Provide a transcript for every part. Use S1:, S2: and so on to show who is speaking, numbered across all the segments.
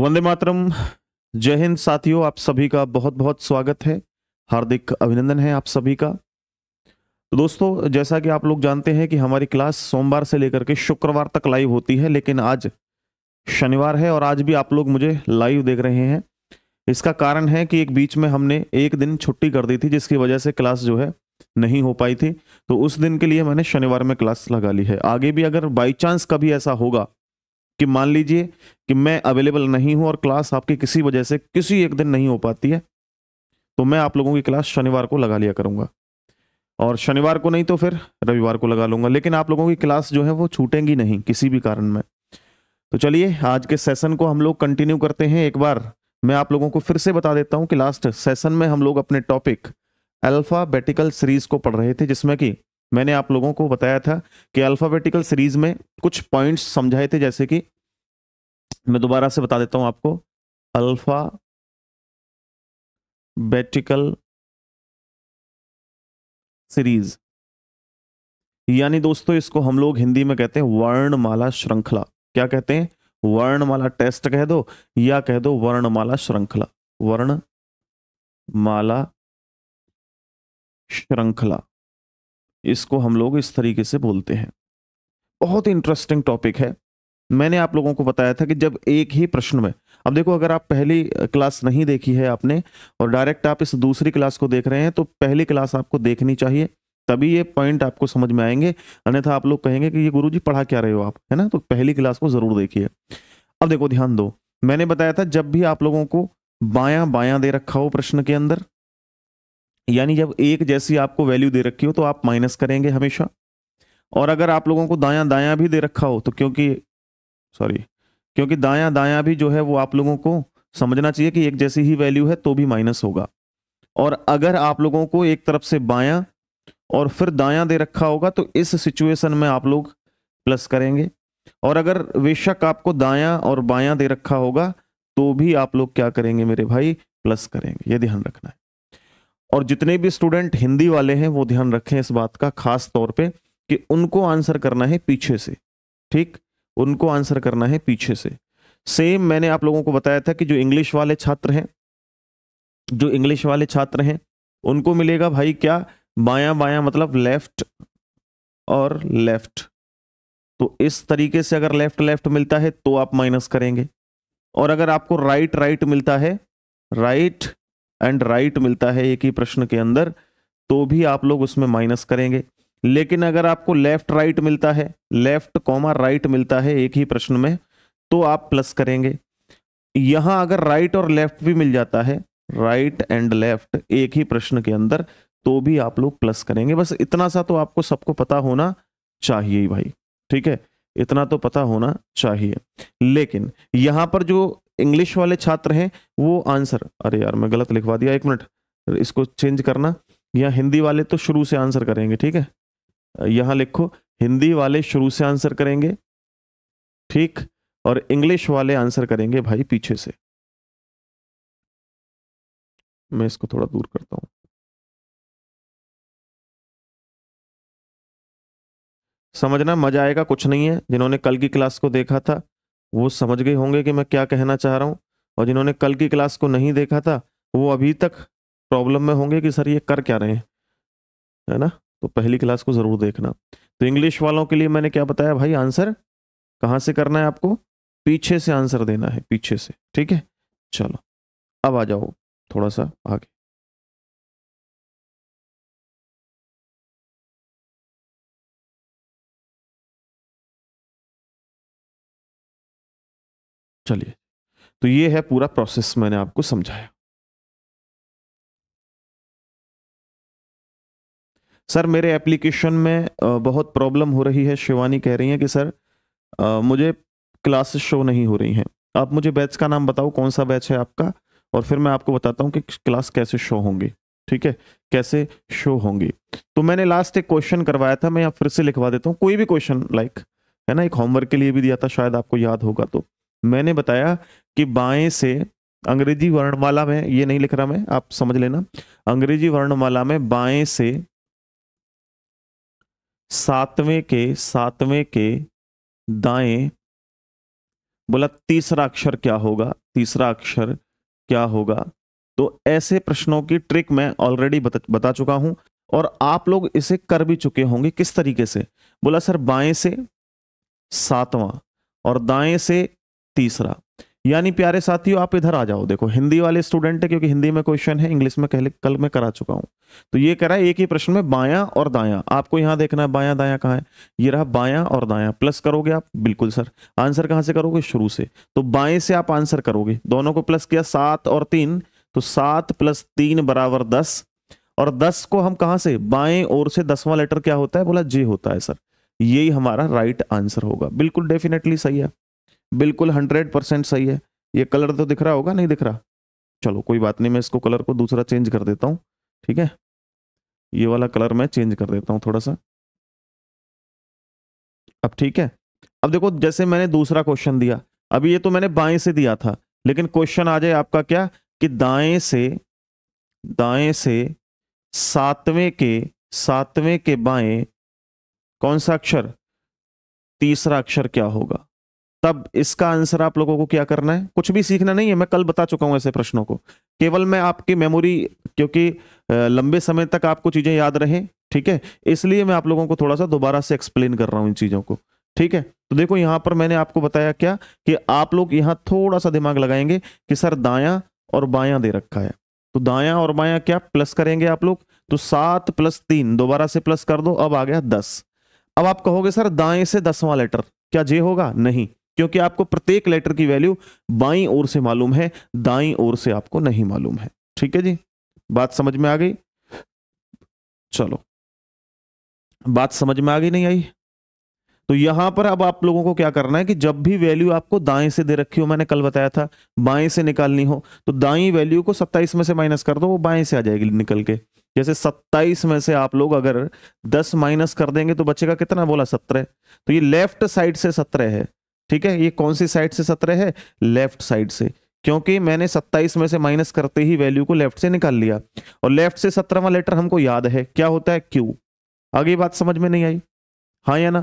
S1: वंदे मातरम जय हिंद साथियों आप सभी का बहुत बहुत स्वागत है हार्दिक अभिनंदन है आप सभी का तो दोस्तों जैसा कि आप लोग जानते हैं कि हमारी क्लास सोमवार से लेकर के शुक्रवार तक लाइव होती है लेकिन आज शनिवार है और आज भी आप लोग मुझे लाइव देख रहे हैं इसका कारण है कि एक बीच में हमने एक दिन छुट्टी कर दी थी जिसकी वजह से क्लास जो है नहीं हो पाई थी तो उस दिन के लिए मैंने शनिवार में क्लास लगा ली है आगे भी अगर बाई चांस कभी ऐसा होगा कि मान लीजिए कि मैं अवेलेबल नहीं हूं और क्लास आपकी किसी वजह से किसी एक दिन नहीं हो पाती है तो मैं आप लोगों की क्लास शनिवार को लगा लिया करूँगा और शनिवार को नहीं तो फिर रविवार को लगा लूंगा लेकिन आप लोगों की क्लास जो है वो छूटेंगी नहीं किसी भी कारण में तो चलिए आज के सेशन को हम लोग कंटिन्यू करते हैं एक बार मैं आप लोगों को फिर से बता देता हूँ कि लास्ट सेशन में हम लोग अपने टॉपिक अल्फ़ाबेटिकल सीरीज़ को पढ़ रहे थे जिसमें कि मैंने आप लोगों को बताया था कि अल्फ़ाबेटिकल सीरीज में कुछ पॉइंट्स समझाए थे जैसे कि मैं दोबारा से बता देता हूं आपको अल्फ़ा बेटिकल सीरीज यानी दोस्तों इसको हम लोग हिंदी में कहते हैं वर्णमाला श्रृंखला क्या कहते हैं वर्णमाला टेस्ट कह दो या कह दो वर्णमाला श्रृंखला वर्णमाला श्रृंखला इसको हम लोग इस तरीके से बोलते हैं बहुत इंटरेस्टिंग टॉपिक है मैंने आप लोगों को बताया था कि जब एक ही प्रश्न में अब देखो अगर आप पहली क्लास नहीं देखी है आपने और डायरेक्ट आप इस दूसरी क्लास को देख रहे हैं तो पहली क्लास आपको देखनी चाहिए तभी ये पॉइंट आपको समझ में आएंगे अन्यथा आप लोग कहेंगे कि ये गुरुजी पढ़ा क्या रहे हो आप है ना तो पहली क्लास को जरूर देखिए अब देखो ध्यान दो मैंने बताया था जब भी आप लोगों को बायां बायां दे रखा हो प्रश्न के अंदर यानी जब एक जैसी आपको वैल्यू दे रखी हो तो आप माइनस करेंगे हमेशा और अगर आप लोगों को दायां दायां भी दे रखा हो तो क्योंकि सॉरी क्योंकि दायां दायां भी जो है वो आप लोगों को समझना चाहिए कि एक जैसी ही वैल्यू है तो भी माइनस होगा और अगर आप लोगों को एक तरफ से बायां और फिर दायां दे रखा होगा तो इस सिचुएशन में आप लोग प्लस करेंगे और अगर बेशक आपको दायां और बायां दे रखा होगा तो भी आप लोग क्या करेंगे मेरे भाई प्लस करेंगे ये ध्यान रखना है और जितने भी स्टूडेंट हिंदी वाले हैं वो ध्यान रखें इस बात का खास तौर पे कि उनको आंसर करना है पीछे से ठीक उनको आंसर करना है पीछे से सेम मैंने आप लोगों को बताया था कि जो इंग्लिश वाले छात्र हैं जो इंग्लिश वाले छात्र हैं उनको मिलेगा भाई क्या बायां बायां मतलब लेफ्ट और लेफ्ट तो इस तरीके से अगर लेफ्ट लेफ्ट मिलता है तो आप माइनस करेंगे और अगर आपको राइट राइट मिलता है राइट एंड राइट मिलता है एक ही प्रश्न के अंदर तो भी आप लोग उसमें माइनस करेंगे लेकिन अगर आपको लेफ्ट राइट मिलता है लेफ्ट कॉमा राइट मिलता है एक ही प्रश्न में तो आप प्लस करेंगे यहां अगर राइट और लेफ्ट भी मिल जाता है राइट एंड लेफ्ट एक ही प्रश्न के अंदर तो भी आप लोग प्लस करेंगे बस इतना सा तो आपको सबको पता होना चाहिए भाई ठीक है इतना तो पता होना चाहिए लेकिन यहां पर जो इंग्लिश वाले छात्र हैं वो आंसर अरे यार मैं गलत लिखवा दिया एक मिनट इसको चेंज करना या हिंदी वाले तो शुरू से आंसर करेंगे ठीक है यहाँ लिखो हिंदी वाले शुरू से आंसर करेंगे ठीक और इंग्लिश वाले आंसर करेंगे भाई पीछे से
S2: मैं इसको थोड़ा दूर करता हूँ
S1: समझना मजा आएगा कुछ नहीं है जिन्होंने कल की क्लास को देखा था वो समझ गए होंगे कि मैं क्या कहना चाह रहा हूँ और जिन्होंने कल की क्लास को नहीं देखा था वो अभी तक प्रॉब्लम में होंगे कि सर ये कर क्या रहे हैं है ना तो पहली क्लास को ज़रूर देखना तो इंग्लिश वालों के लिए मैंने क्या बताया भाई आंसर कहाँ से करना है आपको पीछे से आंसर देना है पीछे से ठीक है चलो अब आ जाओ थोड़ा
S2: सा आगे चलिए तो ये है पूरा प्रोसेस मैंने आपको समझाया
S1: सर मेरे एप्लीकेशन में बहुत प्रॉब्लम हो रही है शिवानी कह रही है कि सर मुझे क्लासेस शो नहीं हो रही हैं आप मुझे बैच का नाम बताओ कौन सा बैच है आपका और फिर मैं आपको बताता हूँ कि क्लास कैसे शो होंगे ठीक है कैसे शो होंगे तो मैंने लास्ट एक क्वेश्चन करवाया था मैं यहाँ फिर से लिखवा देता हूँ कोई भी क्वेश्चन लाइक है ना एक होमवर्क के लिए भी दिया था शायद आपको याद होगा तो मैंने बताया कि बाएं से अंग्रेजी वर्णमाला में ये नहीं लिख रहा मैं आप समझ लेना अंग्रेजी वर्णमाला में बाएं से सातवें के सातवें के दाएं बोला तीसरा अक्षर क्या होगा तीसरा अक्षर क्या होगा तो ऐसे प्रश्नों की ट्रिक मैं ऑलरेडी बता, बता चुका हूं और आप लोग इसे कर भी चुके होंगे किस तरीके से बोला सर बाएं से सातवां और दाएं से तीसरा यानी प्यारे साथियों आप इधर आ जाओ देखो हिंदी वाले स्टूडेंट है क्योंकि हिंदी में क्वेश्चन है इंग्लिश में कहले कल मैं करा चुका हूं तो ये कह रहा है एक ही प्रश्न में बायां और दायां आपको यहां देखना है बायां दायां कहाँ है ये रहा बायां और दायां प्लस करोगे आप बिल्कुल सर आंसर कहां से करोगे शुरू से तो बाएं से आप आंसर करोगे दोनों को प्लस किया सात और तीन तो सात प्लस तीन बराबर दस और दस को हम कहा से बाएं और से दसवां लेटर क्या होता है बोला जे होता है सर यही हमारा राइट आंसर होगा बिल्कुल डेफिनेटली सही है बिल्कुल हंड्रेड परसेंट सही है ये कलर तो दिख रहा होगा नहीं दिख रहा चलो कोई बात नहीं मैं इसको कलर को दूसरा चेंज कर देता हूँ ठीक है ये वाला कलर मैं चेंज कर देता हूँ थोड़ा सा अब ठीक है अब देखो जैसे मैंने दूसरा क्वेश्चन दिया अभी ये तो मैंने बाएं से दिया था लेकिन क्वेश्चन आ जाए आपका क्या कि दाएं से दाएं से सातवें के सातवें के बाएं कौन सा अक्षर तीसरा अक्षर क्या होगा तब इसका आंसर आप लोगों को क्या करना है कुछ भी सीखना नहीं है मैं कल बता चुका हूँ ऐसे प्रश्नों को केवल मैं आपकी मेमोरी क्योंकि लंबे समय तक आपको चीज़ें याद रहे ठीक है इसलिए मैं आप लोगों को थोड़ा सा दोबारा से एक्सप्लेन कर रहा हूँ इन चीज़ों को ठीक है तो देखो यहाँ पर मैंने आपको बताया क्या कि आप लोग यहाँ थोड़ा सा दिमाग लगाएंगे कि सर दाया और बाया दे रखा है तो दाया और बाया क्या प्लस करेंगे आप लोग तो सात प्लस तीन दोबारा से प्लस कर दो अब आ गया दस अब आप कहोगे सर दाएं से दसवां लेटर क्या जे होगा नहीं क्योंकि आपको प्रत्येक लेटर की वैल्यू बाई ओर से मालूम है दाई ओर से आपको नहीं मालूम है ठीक है जी बात समझ में आ गई चलो बात समझ में आ गई नहीं आई तो यहां पर अब आप लोगों को क्या करना है कि जब भी वैल्यू आपको दाएं से दे रखी हो मैंने कल बताया था बाएं से निकालनी हो तो दाई वैल्यू को 27 में से माइनस कर दो वो बाएं से आ जाएगी निकल के जैसे 27 में से आप लोग अगर 10 माइनस कर देंगे तो बचेगा कितना बोला 17 तो ये लेफ्ट साइड से 17 है ठीक है ये कौन सी साइड से सत्रह है लेफ्ट साइड से क्योंकि मैंने 27 में से माइनस करते ही वैल्यू को लेफ्ट से निकाल लिया और लेफ्ट से सत्रहवा लेटर हमको याद है क्या होता है क्यू आगे बात समझ में नहीं आई हाँ या ना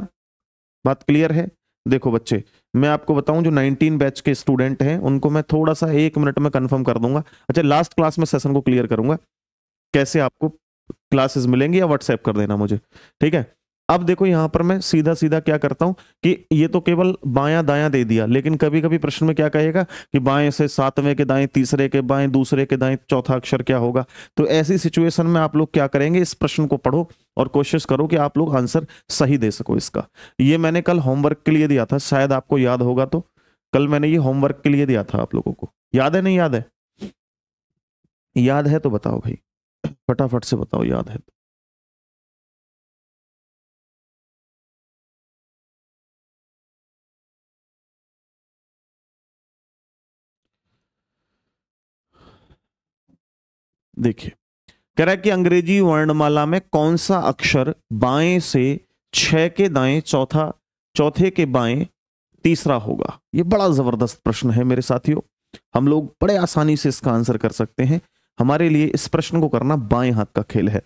S1: बात क्लियर है देखो बच्चे मैं आपको बताऊं जो 19 बैच के स्टूडेंट हैं उनको मैं थोड़ा सा एक मिनट में कंफर्म कर दूंगा अच्छा लास्ट क्लास में सेशन को क्लियर करूंगा कैसे आपको क्लासेस मिलेंगी या व्हाट्सएप कर देना मुझे ठीक है अब देखो यहां पर मैं सीधा सीधा क्या करता हूं कि ये तो केवल बायां दायां दे दिया लेकिन कभी कभी प्रश्न में क्या कहेगा कि बाएं से सातवें के दाएं तीसरे के बाएं दूसरे के दाएं चौथा अक्षर क्या होगा तो ऐसी सिचुएशन में आप लोग क्या करेंगे इस प्रश्न को पढ़ो और कोशिश करो कि आप लोग आंसर सही दे सको इसका ये मैंने कल होमवर्क के लिए दिया था शायद आपको याद होगा तो कल मैंने ये होमवर्क के लिए दिया था आप लोगों को याद है नहीं याद है याद है तो बताओ भाई फटाफट से बताओ याद है तो देखिए कह रहा है कि अंग्रेजी वर्णमाला में कौन सा अक्षर बाएं से छह के दाएं चौथा चौथे के बाएं तीसरा होगा ये बड़ा जबरदस्त प्रश्न है मेरे साथियों हम लोग बड़े आसानी से इसका आंसर कर सकते हैं हमारे लिए इस प्रश्न को करना बाएं हाथ का खेल है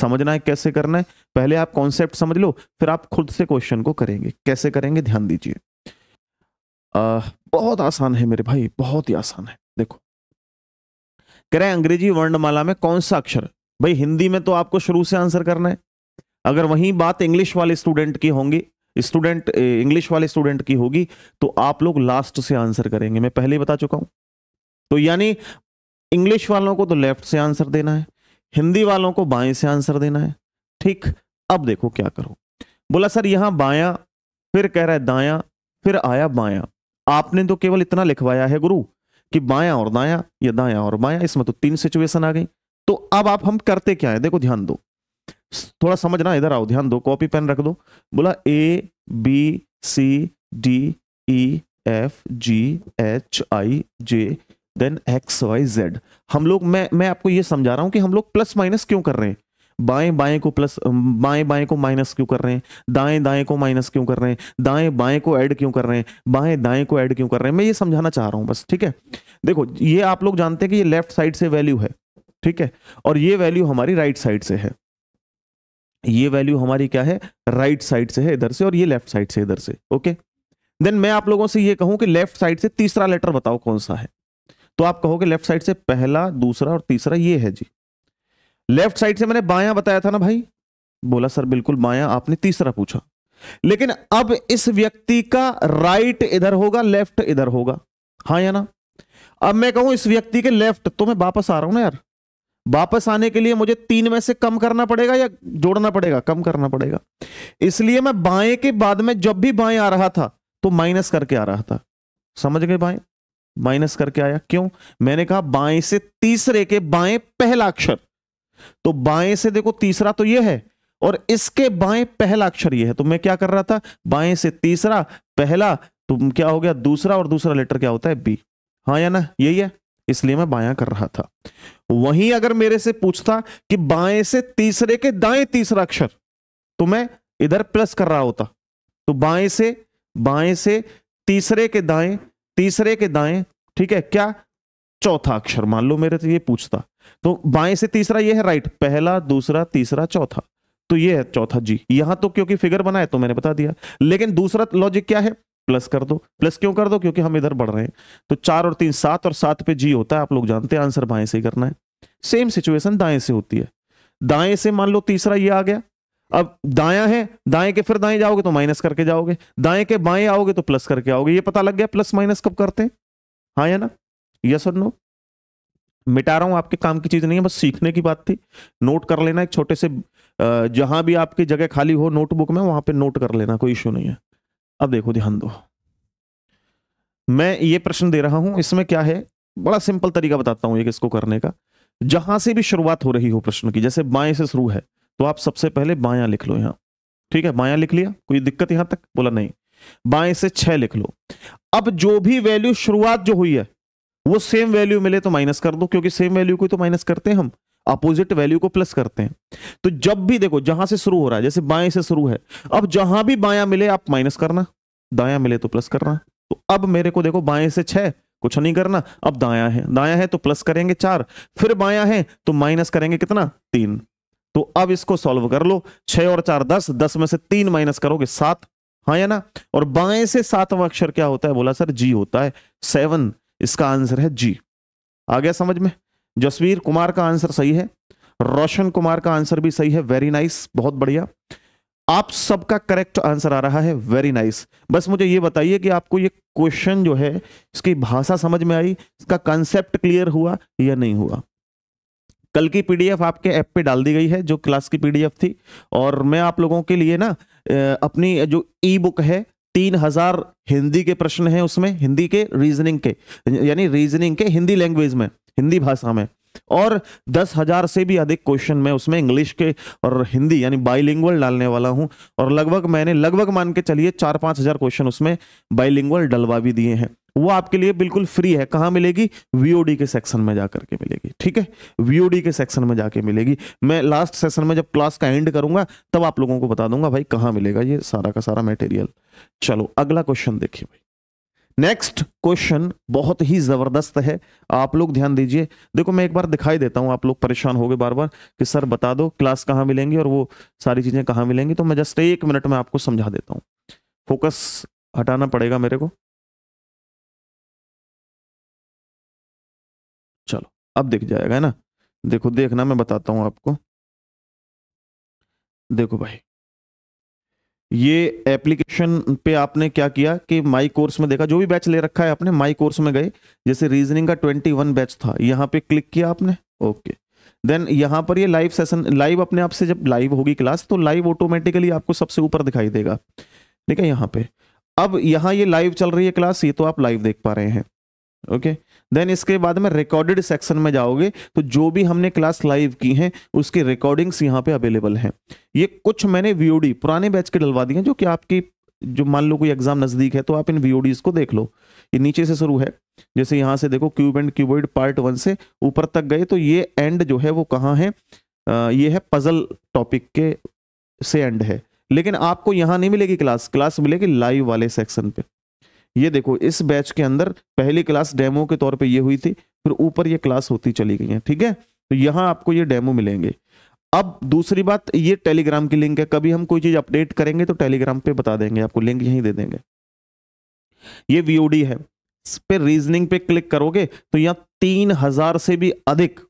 S1: समझना है कैसे करना है पहले आप कॉन्सेप्ट समझ लो फिर आप खुद से क्वेश्चन को करेंगे कैसे करेंगे ध्यान दीजिए बहुत आसान है मेरे भाई बहुत ही आसान है देखो कह रहे हैं अंग्रेजी वर्णमाला में कौन सा अक्षर भाई हिंदी में तो आपको शुरू से आंसर करना है अगर वही बात इंग्लिश वाले स्टूडेंट की होंगी स्टूडेंट इंग्लिश वाले स्टूडेंट की होगी तो आप लोग लास्ट से आंसर करेंगे मैं पहले ही बता चुका हूं तो यानी इंग्लिश वालों को तो लेफ्ट से आंसर देना है हिंदी वालों को बाएं से आंसर देना है ठीक अब देखो क्या करो बोला सर यहां बाया फिर कह रहा है दाया फिर आया बाया आपने तो केवल इतना लिखवाया है गुरु कि बाया और दाया या दाया और बाया इसमें तो तीन सिचुएशन आ गई तो अब आप हम करते क्या है देखो ध्यान दो थोड़ा समझना इधर आओ ध्यान दो कॉपी पेन रख दो बोला A B C D E F G H I J then X Y Z हम लोग मैं मैं आपको ये समझा रहा हूं कि हम लोग प्लस माइनस क्यों कर रहे हैं बाएं बाएं को प्लस बाएं बाएं को माइनस क्यों कर रहे हैं दाएं दाएं को माइनस क्यों कर रहे हैं दाएं बाएं को ऐड क्यों कर रहे हैं बाएं दाएं को ऐड क्यों कर रहे हैं मैं ये समझाना चाह रहा हूं बस ठीक है देखो ये आप लोग जानते हैं कि ये लेफ्ट साइड से वैल्यू है ठीक है और ये वैल्यू हमारी राइट साइड से है ये वैल्यू हमारी क्या है राइट साइड से है इधर से और ये लेफ्ट साइड से इधर से ओके देन मैं आप लोगों से ये कहूं कि लेफ्ट साइड से तीसरा लेटर बताओ कौन सा है तो आप कहोगे लेफ्ट साइड से पहला दूसरा और तीसरा ये है जी लेफ्ट साइड से मैंने बाया बताया था ना भाई बोला सर बिल्कुल बाया आपने तीसरा पूछा लेकिन अब इस व्यक्ति का राइट इधर होगा लेफ्ट इधर होगा हाँ या ना अब मैं कहूं इस व्यक्ति के लेफ्ट तो मैं वापस आ रहा हूं ना यार वापस आने के लिए मुझे तीन में से कम करना पड़ेगा या जोड़ना पड़ेगा कम करना पड़ेगा इसलिए मैं बाएं के बाद में जब भी बाएं आ रहा था तो माइनस करके आ रहा था समझ गए बाएं माइनस करके आया क्यों मैंने कहा बाएं से तीसरे के बाएं पहला अक्षर तो बाएं से देखो तीसरा तो ये है और इसके बाएं पहला अक्षर ये है तो मैं क्या कर रहा था बाएं से तीसरा पहला तो क्या हो गया दूसरा और दूसरा लेटर क्या होता है बी हाँ या ना यही है इसलिए मैं बाया कर रहा था वहीं अगर मेरे से पूछता कि बाएं से तीसरे के दाएं तीसरा अक्षर तो मैं इधर प्लस कर रहा होता तो बाएं से बाएं से तीसरे के दाएं तीसरे के दाएं ठीक है क्या चौथा अक्षर मान लो मेरे से ये पूछता तो बाएं से तीसरा ये है राइट पहला दूसरा तीसरा चौथा तो ये है चौथा जी यहां तो क्योंकि फिगर बनाए तो मैंने बता दिया लेकिन दूसरा लॉजिक क्या है प्लस कर दो प्लस क्यों कर दो क्योंकि हम इधर बढ़ रहे हैं तो चार और तीन सात और सात पे जी होता है आप लोग जानते हैं आंसर बाएं से ही करना है सेम सिचुएशन दाएं से होती है दाएं से मान लो तीसरा ये आ गया अब दाया है दाएं के फिर दाएं जाओगे तो माइनस करके जाओगे दाएं के बाएं आओगे तो प्लस करके आओगे ये पता लग गया प्लस माइनस कब करते हैं हाँ या ना यस और नो मिटा रहा हूँ आपके काम की चीज़ नहीं है बस सीखने की बात थी नोट कर लेना एक छोटे से जहाँ भी आपकी जगह खाली हो नोटबुक में वहाँ पे नोट कर लेना कोई इश्यू नहीं है अब देखो ध्यान दो मैं ये प्रश्न दे रहा हूँ इसमें क्या है बड़ा सिंपल तरीका बताता हूँ एक इसको करने का जहां से भी शुरुआत हो रही हो प्रश्न की जैसे बाएं से शुरू है तो आप सबसे पहले बाया लिख लो यहाँ ठीक है बाया लिख लिया कोई दिक्कत यहां तक बोला नहीं बाएं से छह लिख लो अब जो भी वैल्यू शुरुआत जो हुई है वो सेम वैल्यू मिले तो माइनस कर दो क्योंकि सेम वैल्यू को तो माइनस करते हैं हम अपोजिट वैल्यू को प्लस करते हैं तो जब भी देखो जहां से शुरू हो रहा है जैसे बाएं से शुरू है अब जहां भी बाया मिले आप माइनस करना दाया मिले तो प्लस करना तो अब मेरे को देखो बाएं से छह कुछ नहीं करना अब दाया है दाया है तो प्लस करेंगे चार फिर बाया है तो माइनस करेंगे कितना तीन तो अब इसको सॉल्व कर लो छ और चार दस दस में से तीन माइनस करोगे सात हाँ या ना और बाएं से सातवां अक्षर क्या होता है बोला सर जी होता है सेवन इसका आंसर है जी आ गया समझ में जसवीर कुमार का आंसर सही है रोशन कुमार का आंसर भी सही है वेरी नाइस बहुत बढ़िया आप सबका करेक्ट आंसर आ रहा है वेरी नाइस बस मुझे ये बताइए कि आपको ये क्वेश्चन जो है इसकी भाषा समझ में आई इसका कंसेप्ट क्लियर हुआ या नहीं हुआ कल की पीडीएफ आपके ऐप पे डाल दी गई है जो क्लास की पीडीएफ थी और मैं आप लोगों के लिए ना अपनी जो ई बुक है तीन हजार हिंदी के प्रश्न हैं उसमें हिंदी के रीजनिंग के यानी रीजनिंग के हिंदी लैंग्वेज में हिंदी भाषा में और दस हजार से भी अधिक क्वेश्चन में उसमें इंग्लिश के और हिंदी यानी बाइलिंगुअल डालने वाला हूं और लगभग मैंने लगभग मान के चलिए चार पांच हजार क्वेश्चन उसमें बाइलिंगुअल डलवा भी दिए हैं वो आपके लिए बिल्कुल फ्री है कहाँ मिलेगी वीओडी के सेक्शन में जा करके मिलेगी ठीक है वीओडी के सेक्शन में जाके मिलेगी मैं लास्ट सेशन में जब क्लास का एंड करूंगा तब आप लोगों को बता दूंगा भाई कहाँ मिलेगा ये सारा का सारा मेटेरियल चलो अगला क्वेश्चन देखिए भाई नेक्स्ट क्वेश्चन बहुत ही जबरदस्त है आप लोग ध्यान दीजिए देखो मैं एक बार दिखाई देता हूँ आप लोग परेशान हो गए बार बार कि सर बता दो क्लास कहाँ मिलेंगी और वो सारी चीजें कहाँ मिलेंगी तो मैं जस्ट एक मिनट में आपको समझा देता हूँ फोकस हटाना पड़ेगा मेरे को
S2: अब दिख जाएगा है ना
S1: देखो देखना मैं बताता हूं आपको देखो भाई ये एप्लीकेशन पे आपने क्या किया कि माई कोर्स में देखा जो भी बैच ले रखा है आपने माई कोर्स में गए जैसे रीजनिंग का ट्वेंटी वन बैच था यहाँ पे क्लिक किया आपने ओके देन यहाँ पर ये लाइव सेशन लाइव अपने आप से जब लाइव होगी क्लास तो लाइव ऑटोमेटिकली आपको सबसे ऊपर दिखाई देगा ठीक है यहाँ पे अब यहाँ ये लाइव चल रही है क्लास ये तो आप लाइव देख पा रहे हैं ओके देन इसके बाद में रिकॉर्डेड सेक्शन में जाओगे तो जो भी हमने क्लास लाइव की हैं उसकी रिकॉर्डिंग्स यहाँ पे अवेलेबल हैं ये कुछ मैंने वीओडी पुराने बैच के डलवा दिए हैं जो कि आपकी जो मान लो कोई एग्जाम नज़दीक है तो आप इन वीओडीज को देख लो ये नीचे से शुरू है जैसे यहाँ से देखो cube and cuboid part one से ऊपर तक गए तो ये एंड जो है वो कहाँ है ये है पजल टॉपिक के से एंड है लेकिन आपको यहाँ नहीं मिलेगी क्लास क्लास मिलेगी लाइव वाले सेक्शन पे ये देखो इस बैच के अंदर पहली क्लास डेमो के तौर पे ये हुई थी फिर ऊपर ये क्लास होती चली गई है ठीक है तो यहाँ आपको ये डेमो मिलेंगे अब दूसरी बात ये टेलीग्राम की लिंक है कभी हम कोई चीज अपडेट करेंगे तो टेलीग्राम पे बता देंगे आपको लिंक यहीं दे देंगे ये वीओडी है इस पे रीजनिंग पे क्लिक करोगे तो यहाँ तीन हजार से भी अधिक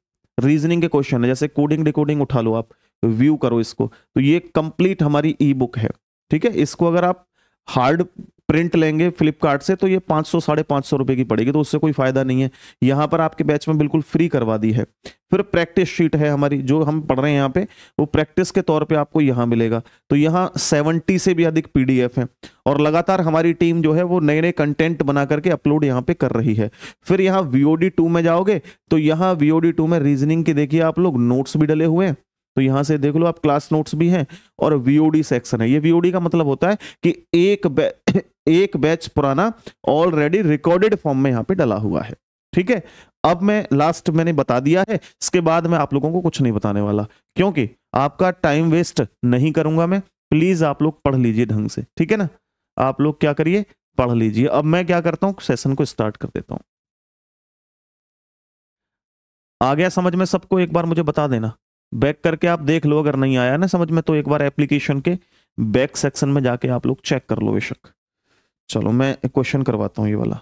S1: रीजनिंग के क्वेश्चन है जैसे कोडिंग डिकोडिंग उठा लो आप व्यू करो इसको तो ये कंप्लीट हमारी ई बुक है ठीक है इसको अगर आप हार्ड प्रिंट लेंगे फ्लिपकार्ट से तो ये पाँच सौ साढ़े पाँच सौ रुपये की पड़ेगी तो उससे कोई फ़ायदा नहीं है यहाँ पर आपके बैच में बिल्कुल फ्री करवा दी है फिर प्रैक्टिस शीट है हमारी जो हम पढ़ रहे हैं यहाँ पे वो प्रैक्टिस के तौर पे आपको यहाँ मिलेगा तो यहाँ सेवेंटी से भी अधिक पीडीएफ है और लगातार हमारी टीम जो है वो नए नए कंटेंट बना करके अपलोड यहाँ पे कर रही है फिर यहाँ वीओडी टू में जाओगे तो यहाँ वीओडी टू में रीजनिंग के देखिए आप लोग नोट्स भी डले हुए हैं तो यहां से देख लो आप क्लास नोट्स भी हैं और वीओडी सेक्शन है ये वीओडी का मतलब होता है कि एक बै, एक बैच पुराना ऑलरेडी रिकॉर्डेड फॉर्म में यहां पे डला हुआ है ठीक है अब मैं लास्ट मैंने बता दिया है इसके बाद मैं आप लोगों को कुछ नहीं बताने वाला क्योंकि आपका टाइम वेस्ट नहीं करूंगा मैं प्लीज आप लोग पढ़ लीजिए ढंग से ठीक है ना आप लोग क्या करिए पढ़ लीजिए अब मैं क्या करता हूँ सेशन को स्टार्ट कर देता हूं आ गया समझ में सबको एक बार मुझे बता देना बैक करके आप देख लो अगर नहीं आया ना समझ में तो एक बार एप्लीकेशन के बैक सेक्शन में जाके आप लोग चेक कर लो बेशक चलो मैं क्वेश्चन करवाता हूँ ये वाला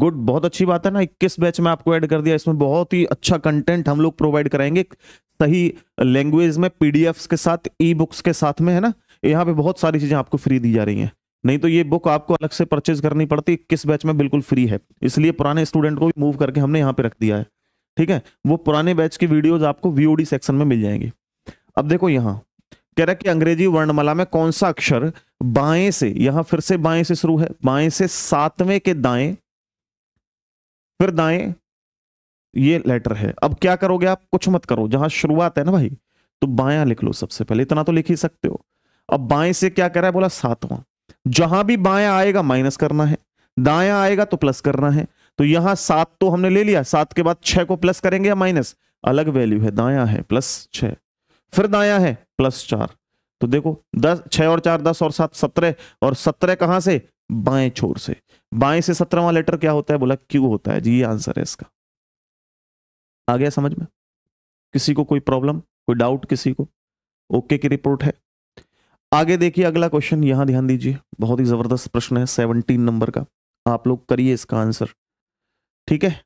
S1: गुड बहुत अच्छी बात है ना इक्कीस बैच में आपको ऐड कर दिया इसमें बहुत ही अच्छा कंटेंट हम लोग प्रोवाइड कराएंगे सही लैंग्वेज में पीडीएफ्स के साथ ई बुक्स के साथ में है ना यहाँ पे बहुत सारी चीजें आपको फ्री दी जा रही हैं नहीं तो ये बुक आपको अलग से परचेज करनी पड़ती किस बैच में बिल्कुल फ्री है इसलिए पुराने स्टूडेंट को भी मूव करके हमने यहाँ पे रख दिया है ठीक है वो पुराने बैच की वीडियोज आपको वीओडी सेक्शन में मिल जाएंगे अब देखो यहाँ कह रहा है कि अंग्रेजी वर्णमाला में कौन सा अक्षर बाएं से यहां फिर से बाएं से शुरू है बाएं से सातवें के दाएं फिर दाएं ये लेटर है अब क्या करोगे आप कुछ मत करो जहां शुरुआत है ना भाई तो बाया लिख लो सबसे पहले इतना तो लिख ही सकते हो अब बाएं से क्या कह रहा है बोला सातवां जहां भी बाया आएगा माइनस करना है दाया आएगा तो प्लस करना है तो यहां सात तो हमने ले लिया सात के बाद छह को प्लस करेंगे या माइनस अलग वैल्यू है दाया है प्लस छ फिर दाया है प्लस चार तो देखो दस छह और चार दस और सात सत्रह और सत्रह कहां से बाएं छोर से बाएं से सत्रहवा लेटर क्या होता है बोला क्यू होता है जी ये आंसर है इसका आ गया समझ में किसी को कोई प्रॉब्लम कोई डाउट किसी को ओके की रिपोर्ट है आगे देखिए अगला क्वेश्चन यहां ध्यान दीजिए बहुत ही जबरदस्त प्रश्न है सेवनटीन नंबर का आप लोग करिए इसका आंसर ठीक है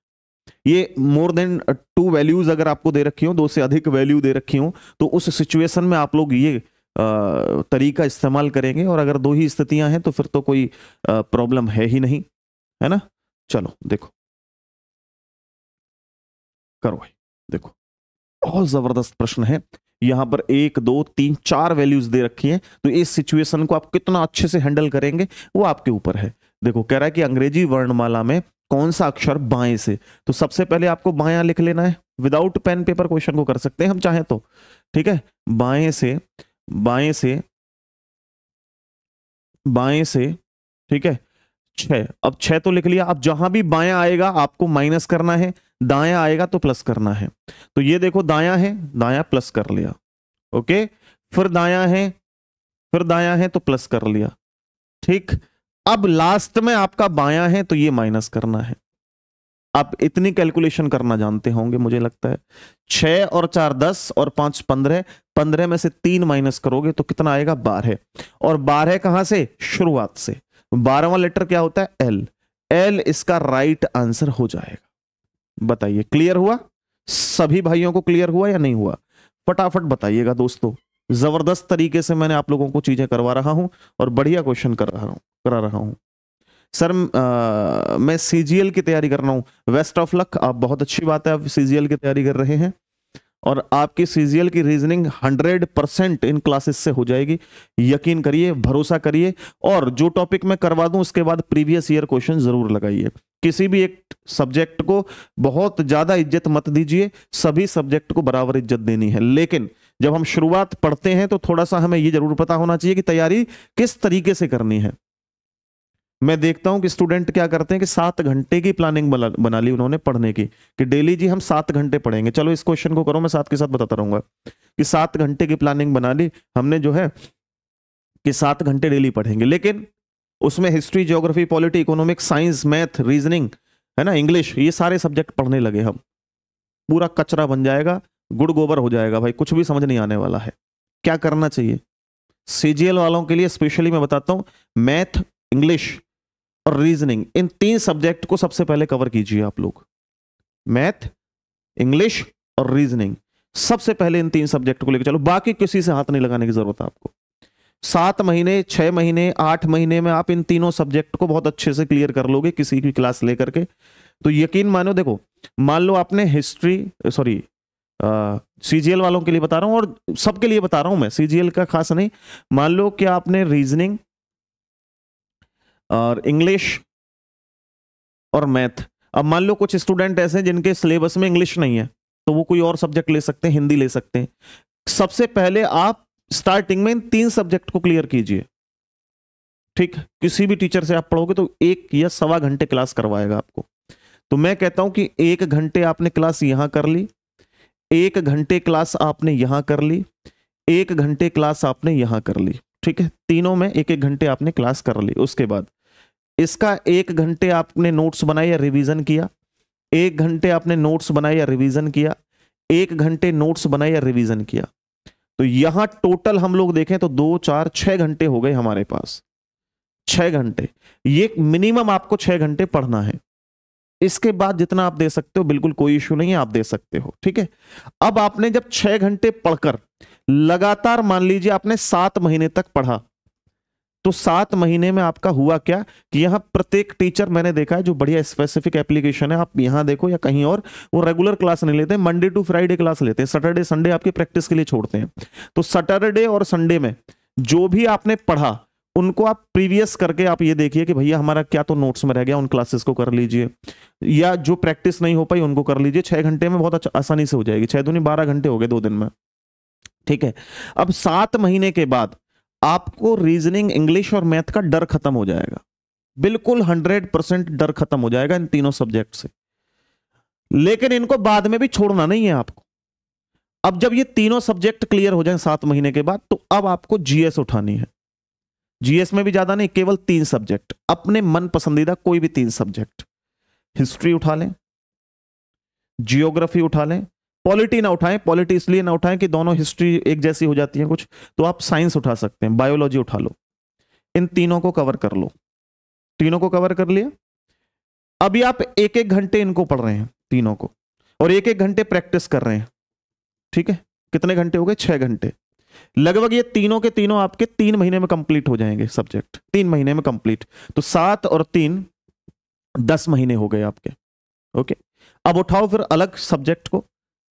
S1: ये मोर देन टू वैल्यूज अगर आपको दे रखी हो दो से अधिक वैल्यू दे रखी हो तो उस सिचुएशन में आप लोग ये तरीका इस्तेमाल करेंगे और अगर दो ही स्थितियां हैं तो फिर तो कोई प्रॉब्लम है ही नहीं है ना चलो देखो करो देखो बहुत जबरदस्त प्रश्न है यहां पर एक दो तीन चार वैल्यूज दे रखी हैं तो इस सिचुएशन को आप कितना अच्छे से हैंडल करेंगे वो आपके ऊपर है देखो कह रहा है कि अंग्रेजी वर्णमाला में कौन सा अक्षर बाएं से तो सबसे पहले आपको बाया लिख लेना है विदाउट पेन पेपर क्वेश्चन को कर सकते हैं हम चाहें तो ठीक है बाएं से बाएं से बाएं से ठीक है छ अब छः तो लिख लिया अब जहां भी बाया आएगा आपको माइनस करना है दाया आएगा तो प्लस करना है तो ये देखो दाया है दाया प्लस कर लिया ओके फिर दाया है फिर दाया है तो प्लस कर लिया ठीक अब लास्ट में आपका बाया है तो ये माइनस करना है आप इतनी कैलकुलेशन करना जानते होंगे मुझे लगता है छह और चार दस और पांच पंद्रह पंद्रह में से तीन माइनस करोगे तो कितना आएगा बारह और बारह कहां से शुरुआत से बारहवा लेटर क्या होता है एल एल इसका राइट आंसर हो जाएगा बताइए क्लियर हुआ सभी भाइयों को क्लियर हुआ या नहीं हुआ फटाफट बताइएगा दोस्तों जबरदस्त तरीके से मैंने आप लोगों को चीजें करवा रहा हूं और बढ़िया क्वेश्चन कर रहा हूं करा रहा हूं सर आ, मैं सीजीएल की तैयारी कर रहा हूं वेस्ट ऑफ लक आप बहुत अच्छी बात है आप सीजीएल की तैयारी कर रहे हैं और आपकी सीजीएल की रीजनिंग 100 परसेंट इन क्लासेस से हो जाएगी यकीन करिए भरोसा करिए और जो टॉपिक मैं करवा दूं उसके बाद प्रीवियस ईयर क्वेश्चन जरूर लगाइए किसी भी एक सब्जेक्ट को बहुत ज़्यादा इज्जत मत दीजिए सभी सब्जेक्ट को बराबर इज्जत देनी है लेकिन जब हम शुरुआत पढ़ते हैं तो थोड़ा सा हमें ये जरूर पता होना चाहिए कि तैयारी किस तरीके से करनी है मैं देखता हूँ कि स्टूडेंट क्या करते हैं कि सात घंटे की प्लानिंग बना ली उन्होंने पढ़ने की कि डेली जी हम सात घंटे पढ़ेंगे चलो इस क्वेश्चन को करो मैं साथ के साथ बताता रहूंगा कि सात घंटे की प्लानिंग बना ली हमने जो है कि सात घंटे डेली पढ़ेंगे लेकिन उसमें history geography polity economic science math reasoning है ना इंग्लिश ये सारे सब्जेक्ट पढ़ने लगे हम पूरा कचरा बन जाएगा गुड़ गोबर हो जाएगा भाई कुछ भी समझ नहीं आने वाला है क्या करना चाहिए सीजीएल वालों के लिए स्पेशली मैं बताता हूँ मैथ इंग्लिश और रीजनिंग इन तीन सब्जेक्ट को सबसे पहले कवर कीजिए आप लोग मैथ इंग्लिश और रीजनिंग सबसे पहले इन तीन सब्जेक्ट को लेकर चलो बाकी किसी से हाथ नहीं लगाने की जरूरत है आपको सात महीने छह महीने आठ महीने में आप इन तीनों सब्जेक्ट को बहुत अच्छे से क्लियर कर लोगे किसी की क्लास लेकर के तो यकीन मानो देखो मान लो आपने हिस्ट्री सॉरी सीजीएल वालों के लिए बता रहा हूं और सबके लिए बता रहा हूं मैं सीजीएल का खास नहीं मान लो कि आपने रीजनिंग और इंग्लिश और मैथ अब मान लो कुछ स्टूडेंट ऐसे हैं जिनके सिलेबस में इंग्लिश नहीं है तो वो कोई और सब्जेक्ट ले सकते हैं हिंदी ले सकते हैं सबसे पहले आप स्टार्टिंग में इन तीन सब्जेक्ट को क्लियर कीजिए ठीक किसी भी टीचर से आप पढ़ोगे तो एक या सवा घंटे क्लास करवाएगा आपको तो मैं कहता हूं कि एक घंटे आपने क्लास यहां कर ली एक घंटे क्लास आपने यहां कर ली एक घंटे क्लास आपने यहां कर ली ठीक है तीनों में एक एक घंटे आपने क्लास कर ली उसके बाद इसका एक घंटे आपने नोट्स बनाए या रिवीजन किया एक घंटे आपने नोट्स बनाए या रिवीजन किया एक घंटे नोट्स बनाए या रिवीजन किया तो यहां टोटल हम लोग देखें तो दो चार छह घंटे हो गए हमारे पास छह घंटे ये मिनिमम आपको छह घंटे पढ़ना है इसके बाद जितना आप दे सकते हो बिल्कुल कोई इश्यू नहीं है आप दे सकते हो ठीक है अब आपने जब छह घंटे पढ़कर लगातार मान लीजिए आपने सात महीने तक पढ़ा तो सात महीने में आपका हुआ क्या कि यहां प्रत्येक टीचर मैंने देखा है जो बढ़िया स्पेसिफिक एप्लीकेशन है आप यहां देखो या कहीं और वो रेगुलर क्लास नहीं लेते मंडे टू फ्राइडे क्लास लेते हैं सैटरडे संडे आपकी प्रैक्टिस के लिए छोड़ते हैं तो सैटरडे और संडे में जो भी आपने पढ़ा उनको आप प्रीवियस करके आप ये देखिए कि भैया हमारा क्या तो नोट्स में रह गया उन क्लासेस को कर लीजिए या जो प्रैक्टिस नहीं हो पाई उनको कर लीजिए छह घंटे में बहुत अच्छा, आसानी से हो जाएगी छह दूनी बारह घंटे हो गए दो दिन में ठीक है अब सात महीने के बाद आपको रीजनिंग इंग्लिश और मैथ का डर खत्म हो जाएगा बिल्कुल हंड्रेड परसेंट डर खत्म हो जाएगा इन तीनों सब्जेक्ट से लेकिन इनको बाद में भी छोड़ना नहीं है आपको अब जब ये तीनों सब्जेक्ट क्लियर हो जाए सात महीने के बाद तो अब आपको जीएस उठानी है जीएस में भी ज्यादा नहीं केवल तीन सब्जेक्ट अपने मन पसंदीदा कोई भी तीन सब्जेक्ट हिस्ट्री उठा लें जियोग्राफी उठा लें पॉलिटी ना उठाएं पॉलिटी इसलिए ना उठाएं कि दोनों हिस्ट्री एक जैसी हो जाती है कुछ तो आप साइंस उठा सकते हैं बायोलॉजी उठा लो इन तीनों को कवर कर लो तीनों को कवर कर लिया अभी आप एक एक घंटे इनको पढ़ रहे हैं तीनों को और एक एक घंटे प्रैक्टिस कर रहे हैं ठीक है कितने घंटे हो गए छह घंटे लगभग ये तीनों के तीनों आपके तीन महीने में कंप्लीट हो जाएंगे सब्जेक्ट तीन महीने में कंप्लीट तो सात और तीन दस महीने हो गए आपके ओके अब उठाओ फिर अलग सब्जेक्ट को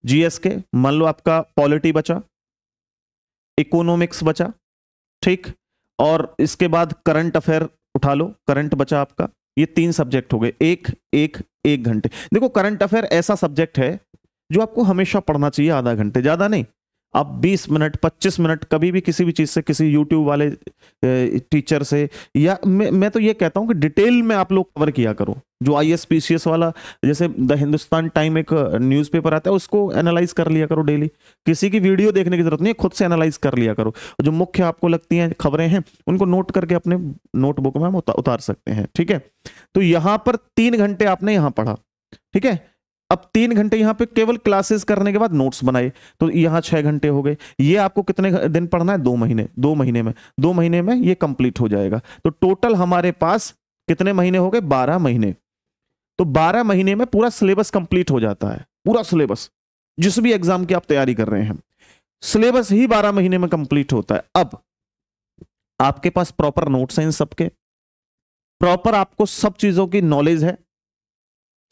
S1: जीएसके मान लो आपका पॉलिटी बचा इकोनॉमिक्स बचा ठीक और इसके बाद करंट अफेयर उठा लो करंट बचा आपका ये तीन सब्जेक्ट हो गए एक एक एक घंटे देखो करंट अफेयर ऐसा सब्जेक्ट है जो आपको हमेशा पढ़ना चाहिए आधा घंटे ज्यादा नहीं आप 20 मिनट 25 मिनट कभी भी किसी भी चीज़ से किसी यूट्यूब वाले टीचर से या मैं मैं तो ये कहता हूँ कि डिटेल में आप लोग कवर किया करो जो I S P C S वाला जैसे द हिंदुस्तान टाइम एक न्यूज़पेपर आता है उसको एनालाइज कर लिया करो डेली किसी की वीडियो देखने की जरूरत नहीं है खुद से एनालाइज कर लिया करो जो मुख्य आपको लगती हैं खबरें हैं उनको नोट करके अपने नोटबुक में हम उतार सकते हैं ठीक है तो यहाँ पर तीन घंटे आपने यहाँ पढ़ा ठीक है अब तीन घंटे यहां पे केवल क्लासेस करने के बाद नोट्स बनाए तो यहां छह घंटे हो गए ये आपको कितने दिन पढ़ना है दो महीने दो महीने में दो महीने में ये कंप्लीट हो जाएगा तो टोटल हमारे पास कितने महीने हो गए बारह महीने तो बारह महीने में पूरा सिलेबस कंप्लीट हो जाता है पूरा सिलेबस जिस भी एग्जाम की आप तैयारी कर रहे हैं सिलेबस ही बारह महीने में कंप्लीट होता है अब आपके पास प्रॉपर नोट्स हैं इन सबके प्रॉपर आपको सब चीजों की नॉलेज है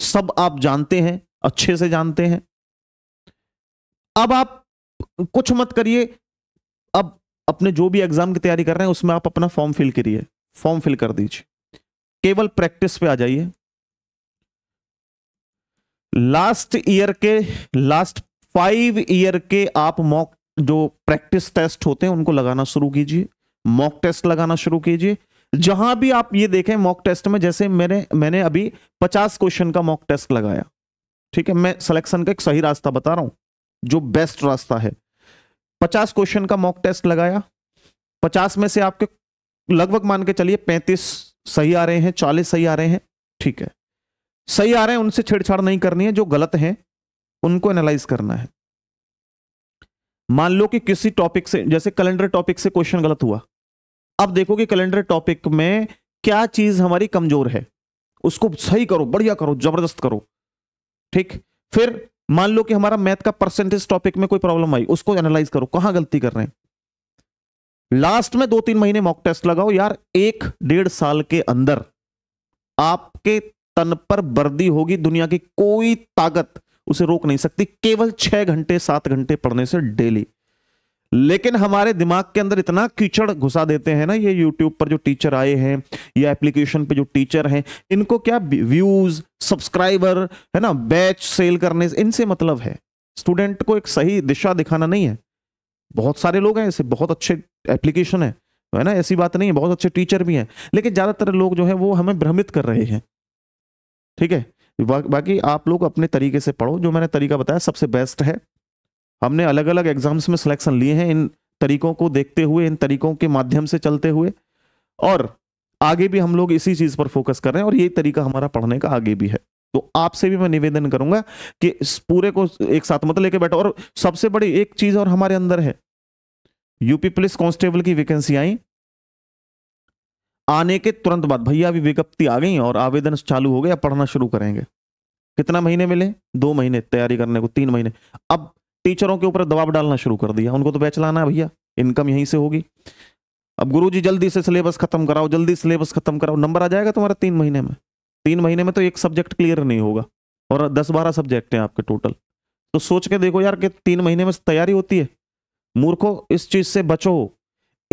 S1: सब आप जानते हैं अच्छे से जानते हैं अब आप कुछ मत करिए अब अपने जो भी एग्जाम की तैयारी कर रहे हैं उसमें आप अपना फॉर्म फिल करिए फॉर्म फिल कर दीजिए केवल प्रैक्टिस पे आ जाइए लास्ट ईयर के लास्ट फाइव ईयर के आप मॉक जो प्रैक्टिस टेस्ट होते हैं उनको लगाना शुरू कीजिए मॉक टेस्ट लगाना शुरू कीजिए जहां भी आप ये देखें मॉक टेस्ट में जैसे मैंने मैंने अभी पचास क्वेश्चन का मॉक टेस्ट लगाया ठीक है मैं सिलेक्शन का एक सही रास्ता बता रहा हूं जो बेस्ट रास्ता है पचास क्वेश्चन का मॉक टेस्ट लगाया पचास में से आपके लगभग मान के चलिए पैंतीस सही आ रहे हैं चालीस सही आ रहे हैं ठीक है सही आ रहे हैं उनसे छेड़छाड़ नहीं करनी है जो गलत है उनको एनालाइज करना है मान लो कि किसी टॉपिक से जैसे कैलेंडर टॉपिक से क्वेश्चन गलत हुआ अब देखो कि कैलेंडर टॉपिक में क्या चीज हमारी कमजोर है उसको सही करो बढ़िया करो जबरदस्त करो ठीक फिर मान लो कि हमारा मैथ का परसेंटेज टॉपिक में कोई प्रॉब्लम आई उसको एनालाइज करो कहां गलती कर रहे हैं लास्ट में दो तीन महीने मॉक टेस्ट लगाओ यार एक डेढ़ साल के अंदर आपके तन पर बर्दी होगी दुनिया की कोई ताकत उसे रोक नहीं सकती केवल छह घंटे सात घंटे पढ़ने से डेली लेकिन हमारे दिमाग के अंदर इतना कीचड़ घुसा देते हैं ना ये यूट्यूब पर जो टीचर आए हैं या एप्लीकेशन पे जो टीचर हैं इनको क्या व्यूज सब्सक्राइबर है ना बैच सेल करने इनसे मतलब है स्टूडेंट को एक सही दिशा दिखाना नहीं है बहुत सारे लोग हैं ऐसे बहुत अच्छे एप्लीकेशन है है ना ऐसी बात नहीं है बहुत अच्छे टीचर भी हैं लेकिन ज़्यादातर लोग जो है वो हमें भ्रमित कर रहे हैं ठीक है बा, बाकी आप लोग अपने तरीके से पढ़ो जो मैंने तरीका बताया सबसे बेस्ट है हमने अलग अलग एग्जाम्स में सिलेक्शन लिए हैं इन तरीकों को देखते हुए इन तरीकों के माध्यम से चलते हुए और आगे भी हम लोग इसी चीज पर फोकस कर रहे हैं और ये तरीका हमारा पढ़ने का आगे भी है तो आपसे भी मैं निवेदन करूंगा कि इस पूरे को एक साथ मत लेके बैठो और सबसे बड़ी एक चीज और हमारे अंदर है यूपी पुलिस कांस्टेबल की वैकेंसी आई आने के तुरंत बाद भैया अभी विज्ञप्ति आ गई और आवेदन चालू हो गया पढ़ना शुरू करेंगे कितना महीने मिले दो महीने तैयारी करने को तीन महीने अब टीचरों के ऊपर दबाव डालना शुरू कर दिया उनको तो बैच लाना है भैया इनकम यहीं से होगी अब गुरु जी जल्दी से सिलेबस खत्म कराओ जल्दी सिलेबस खत्म कराओ नंबर आ जाएगा तुम्हारा तीन महीने में तीन महीने में तो एक सब्जेक्ट क्लियर नहीं होगा और दस बारह सब्जेक्ट हैं आपके टोटल तो सोच के देखो यार कि तीन महीने में तैयारी होती है मूर्खो इस चीज से बचो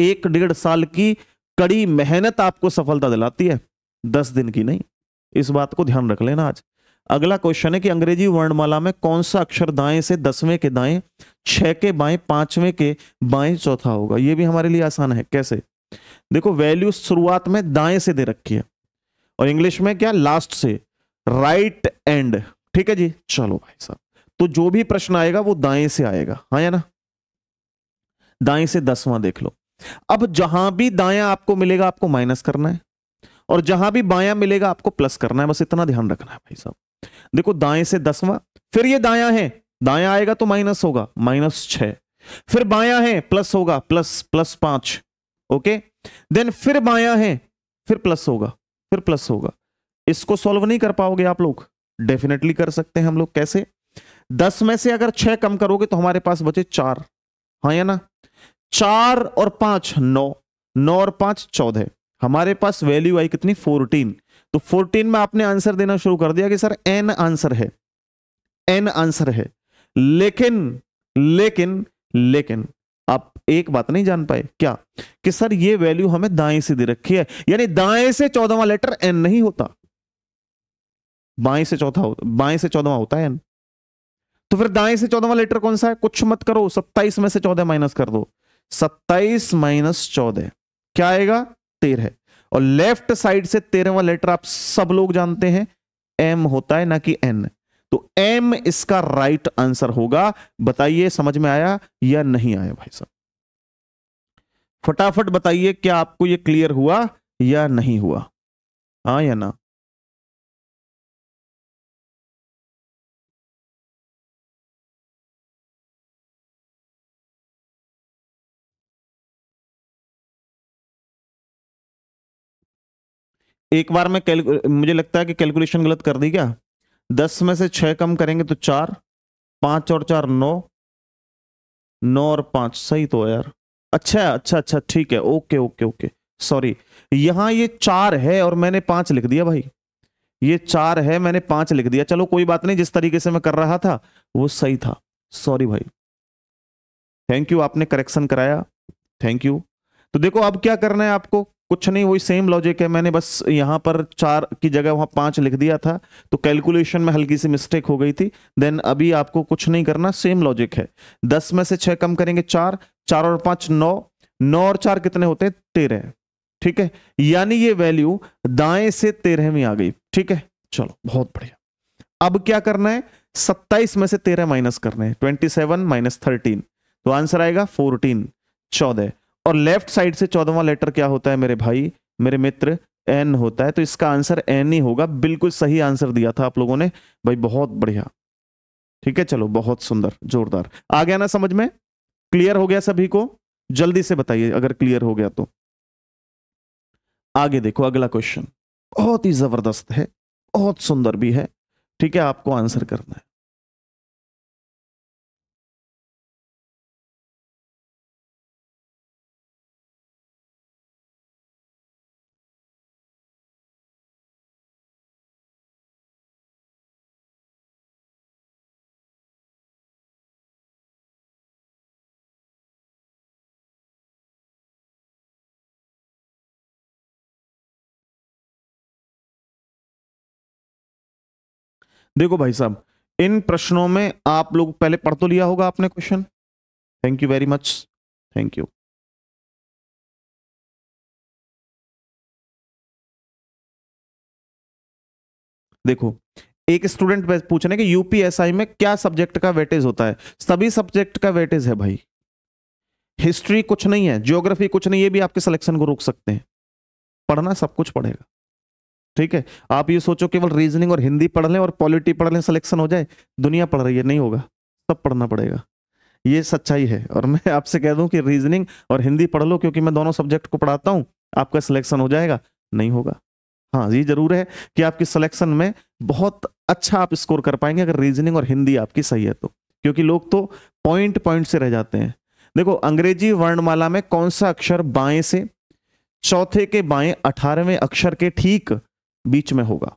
S1: एक डेढ़ साल की कड़ी मेहनत आपको सफलता दिलाती है दस दिन की नहीं इस बात को ध्यान रख लेना आज अगला क्वेश्चन है कि अंग्रेजी वर्णमाला में कौन सा अक्षर दाएं से दसवें के दाएं छह के बाएं पांचवें के बाएं चौथा होगा ये भी हमारे लिए आसान है कैसे देखो वैल्यू शुरुआत में दाएं से दे रखी है और इंग्लिश में क्या लास्ट से राइट एंड ठीक है जी चलो भाई साहब तो जो भी प्रश्न आएगा वो दाएं से आएगा हाँ या ना दाएं से दसवां देख लो अब जहां भी दाया आपको मिलेगा आपको माइनस करना है और जहां भी बाया मिलेगा आपको प्लस करना है बस इतना ध्यान रखना है भाई साहब देखो दाएं से दसवां फिर ये दाया है दाया आएगा तो माइनस होगा माइनस छ फिर बाया है प्लस होगा प्लस प्लस पांच ओके देन फिर बाया है फिर प्लस होगा फिर प्लस होगा इसको सॉल्व नहीं कर पाओगे आप लोग डेफिनेटली कर सकते हैं हम लोग कैसे दस में से अगर छह कम करोगे तो हमारे पास बचे चार हाँ या ना चार और पांच नौ नौ और पांच चौदह हमारे पास वैल्यू आई कितनी फोर्टीन तो 14 में आपने आंसर देना शुरू कर दिया कि सर एन आंसर है एन आंसर है लेकिन लेकिन लेकिन आप एक बात नहीं जान पाए क्या कि सर ये वैल्यू हमें दाएं से दे रखी है यानी दाएं से चौदहवा लेटर एन नहीं होता बाएं से चौथा होता बाएं से चौदहवा होता है एन तो फिर दाएं से चौदहवा लेटर कौन सा है कुछ मत करो सत्ताईस में से चौदह माइनस कर दो सत्ताईस माइनस चौदह क्या आएगा तेरह और लेफ्ट साइड से तेरहवा लेटर आप सब लोग जानते हैं एम होता है ना कि एन तो एम इसका राइट आंसर होगा बताइए समझ में आया या नहीं आया भाई साहब फटाफट बताइए क्या आपको ये क्लियर हुआ या नहीं हुआ हाँ या ना एक बार में मुझे लगता है कि कैलकुलेशन गलत कर दी क्या दस में से छह कम करेंगे तो चार पांच और चार नौ नौ और पांच सही तो यार अच्छा अच्छा अच्छा ठीक है ओके ओके ओके सॉरी यहां ये चार है और मैंने पांच लिख दिया भाई ये चार है मैंने पांच लिख दिया चलो कोई बात नहीं जिस तरीके से मैं कर रहा था वो सही था सॉरी भाई थैंक यू आपने करेक्शन कराया थैंक यू तो देखो अब क्या करना है आपको कुछ नहीं वही सेम लॉजिक है मैंने बस यहाँ पर चार की जगह वहाँ पाँच लिख दिया था तो कैलकुलेशन में हल्की सी मिस्टेक हो गई थी देन अभी आपको कुछ नहीं करना सेम लॉजिक है दस में से छः कम करेंगे चार चार और पाँच नौ नौ और चार कितने होते हैं तेरह ठीक है यानी ये वैल्यू दाएं से तेरह में आ गई ठीक है चलो बहुत बढ़िया अब क्या करना है सत्ताईस में से तेरह माइनस करना है ट्वेंटी सेवन माइनस थर्टीन तो आंसर आएगा फोर्टीन चौदह और लेफ्ट साइड से चौदहवा लेटर क्या होता है मेरे भाई मेरे मित्र एन होता है तो इसका आंसर एन ही होगा बिल्कुल सही आंसर दिया था आप लोगों ने भाई बहुत बढ़िया ठीक है चलो बहुत सुंदर जोरदार आ गया ना समझ में क्लियर हो गया सभी को जल्दी से बताइए अगर क्लियर हो गया तो आगे देखो अगला क्वेश्चन बहुत ही जबरदस्त है बहुत सुंदर भी है
S2: ठीक है आपको आंसर करना है
S1: देखो भाई साहब इन प्रश्नों में आप लोग पहले पढ़ तो लिया होगा आपने question thank you very much thank you देखो एक स्टूडेंट पूछने कि यूपीएसआई में क्या सब्जेक्ट का वेटेज होता है सभी सब्जेक्ट का वेटेज है भाई हिस्ट्री कुछ नहीं है ज्योग्राफी कुछ नहीं ये भी आपके सिलेक्शन को रोक सकते हैं पढ़ना सब कुछ पढ़ेगा ठीक है आप ये सोचो केवल रीजनिंग और हिंदी पढ़ लें और पॉलिटी पढ़ लें सिलेक्शन हो जाए दुनिया पढ़ रही है नहीं होगा सब पढ़ना पड़ेगा ये सच्चाई है और मैं आपसे कह दूं कि रीजनिंग और हिंदी पढ़ लो क्योंकि मैं दोनों सब्जेक्ट को पढ़ाता हूं आपका सिलेक्शन हो जाएगा नहीं होगा हाँ ये जरूर है कि आपकी सिलेक्शन में बहुत अच्छा आप स्कोर कर पाएंगे अगर रीजनिंग और हिंदी आपकी सही है तो क्योंकि लोग तो पॉइंट पॉइंट से रह जाते हैं देखो अंग्रेजी वर्णमाला में कौन सा अक्षर बाएं से चौथे के बाएं अठारहवें अक्षर के ठीक बीच में होगा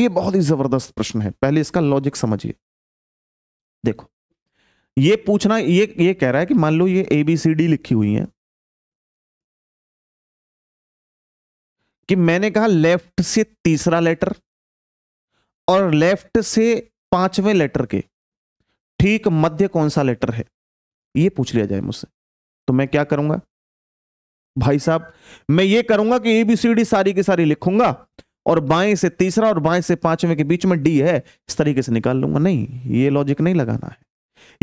S1: ये बहुत ही जबरदस्त प्रश्न है पहले इसका लॉजिक समझिए देखो ये पूछना ये ये कह रहा है कि मान लो ये ए बी सी डी लिखी हुई है कि मैंने कहा लेफ्ट से तीसरा लेटर और लेफ्ट से पांचवें लेटर के ठीक मध्य कौन सा लेटर है ये पूछ लिया जाए मुझसे तो मैं क्या करूंगा भाई साहब मैं ये करूंगा कि ए बी सी डी सारी की सारी लिखूंगा और बाएं से तीसरा और बाएं से पांचवें के बीच में डी है इस तरीके से निकाल लूंगा नहीं ये लॉजिक नहीं लगाना है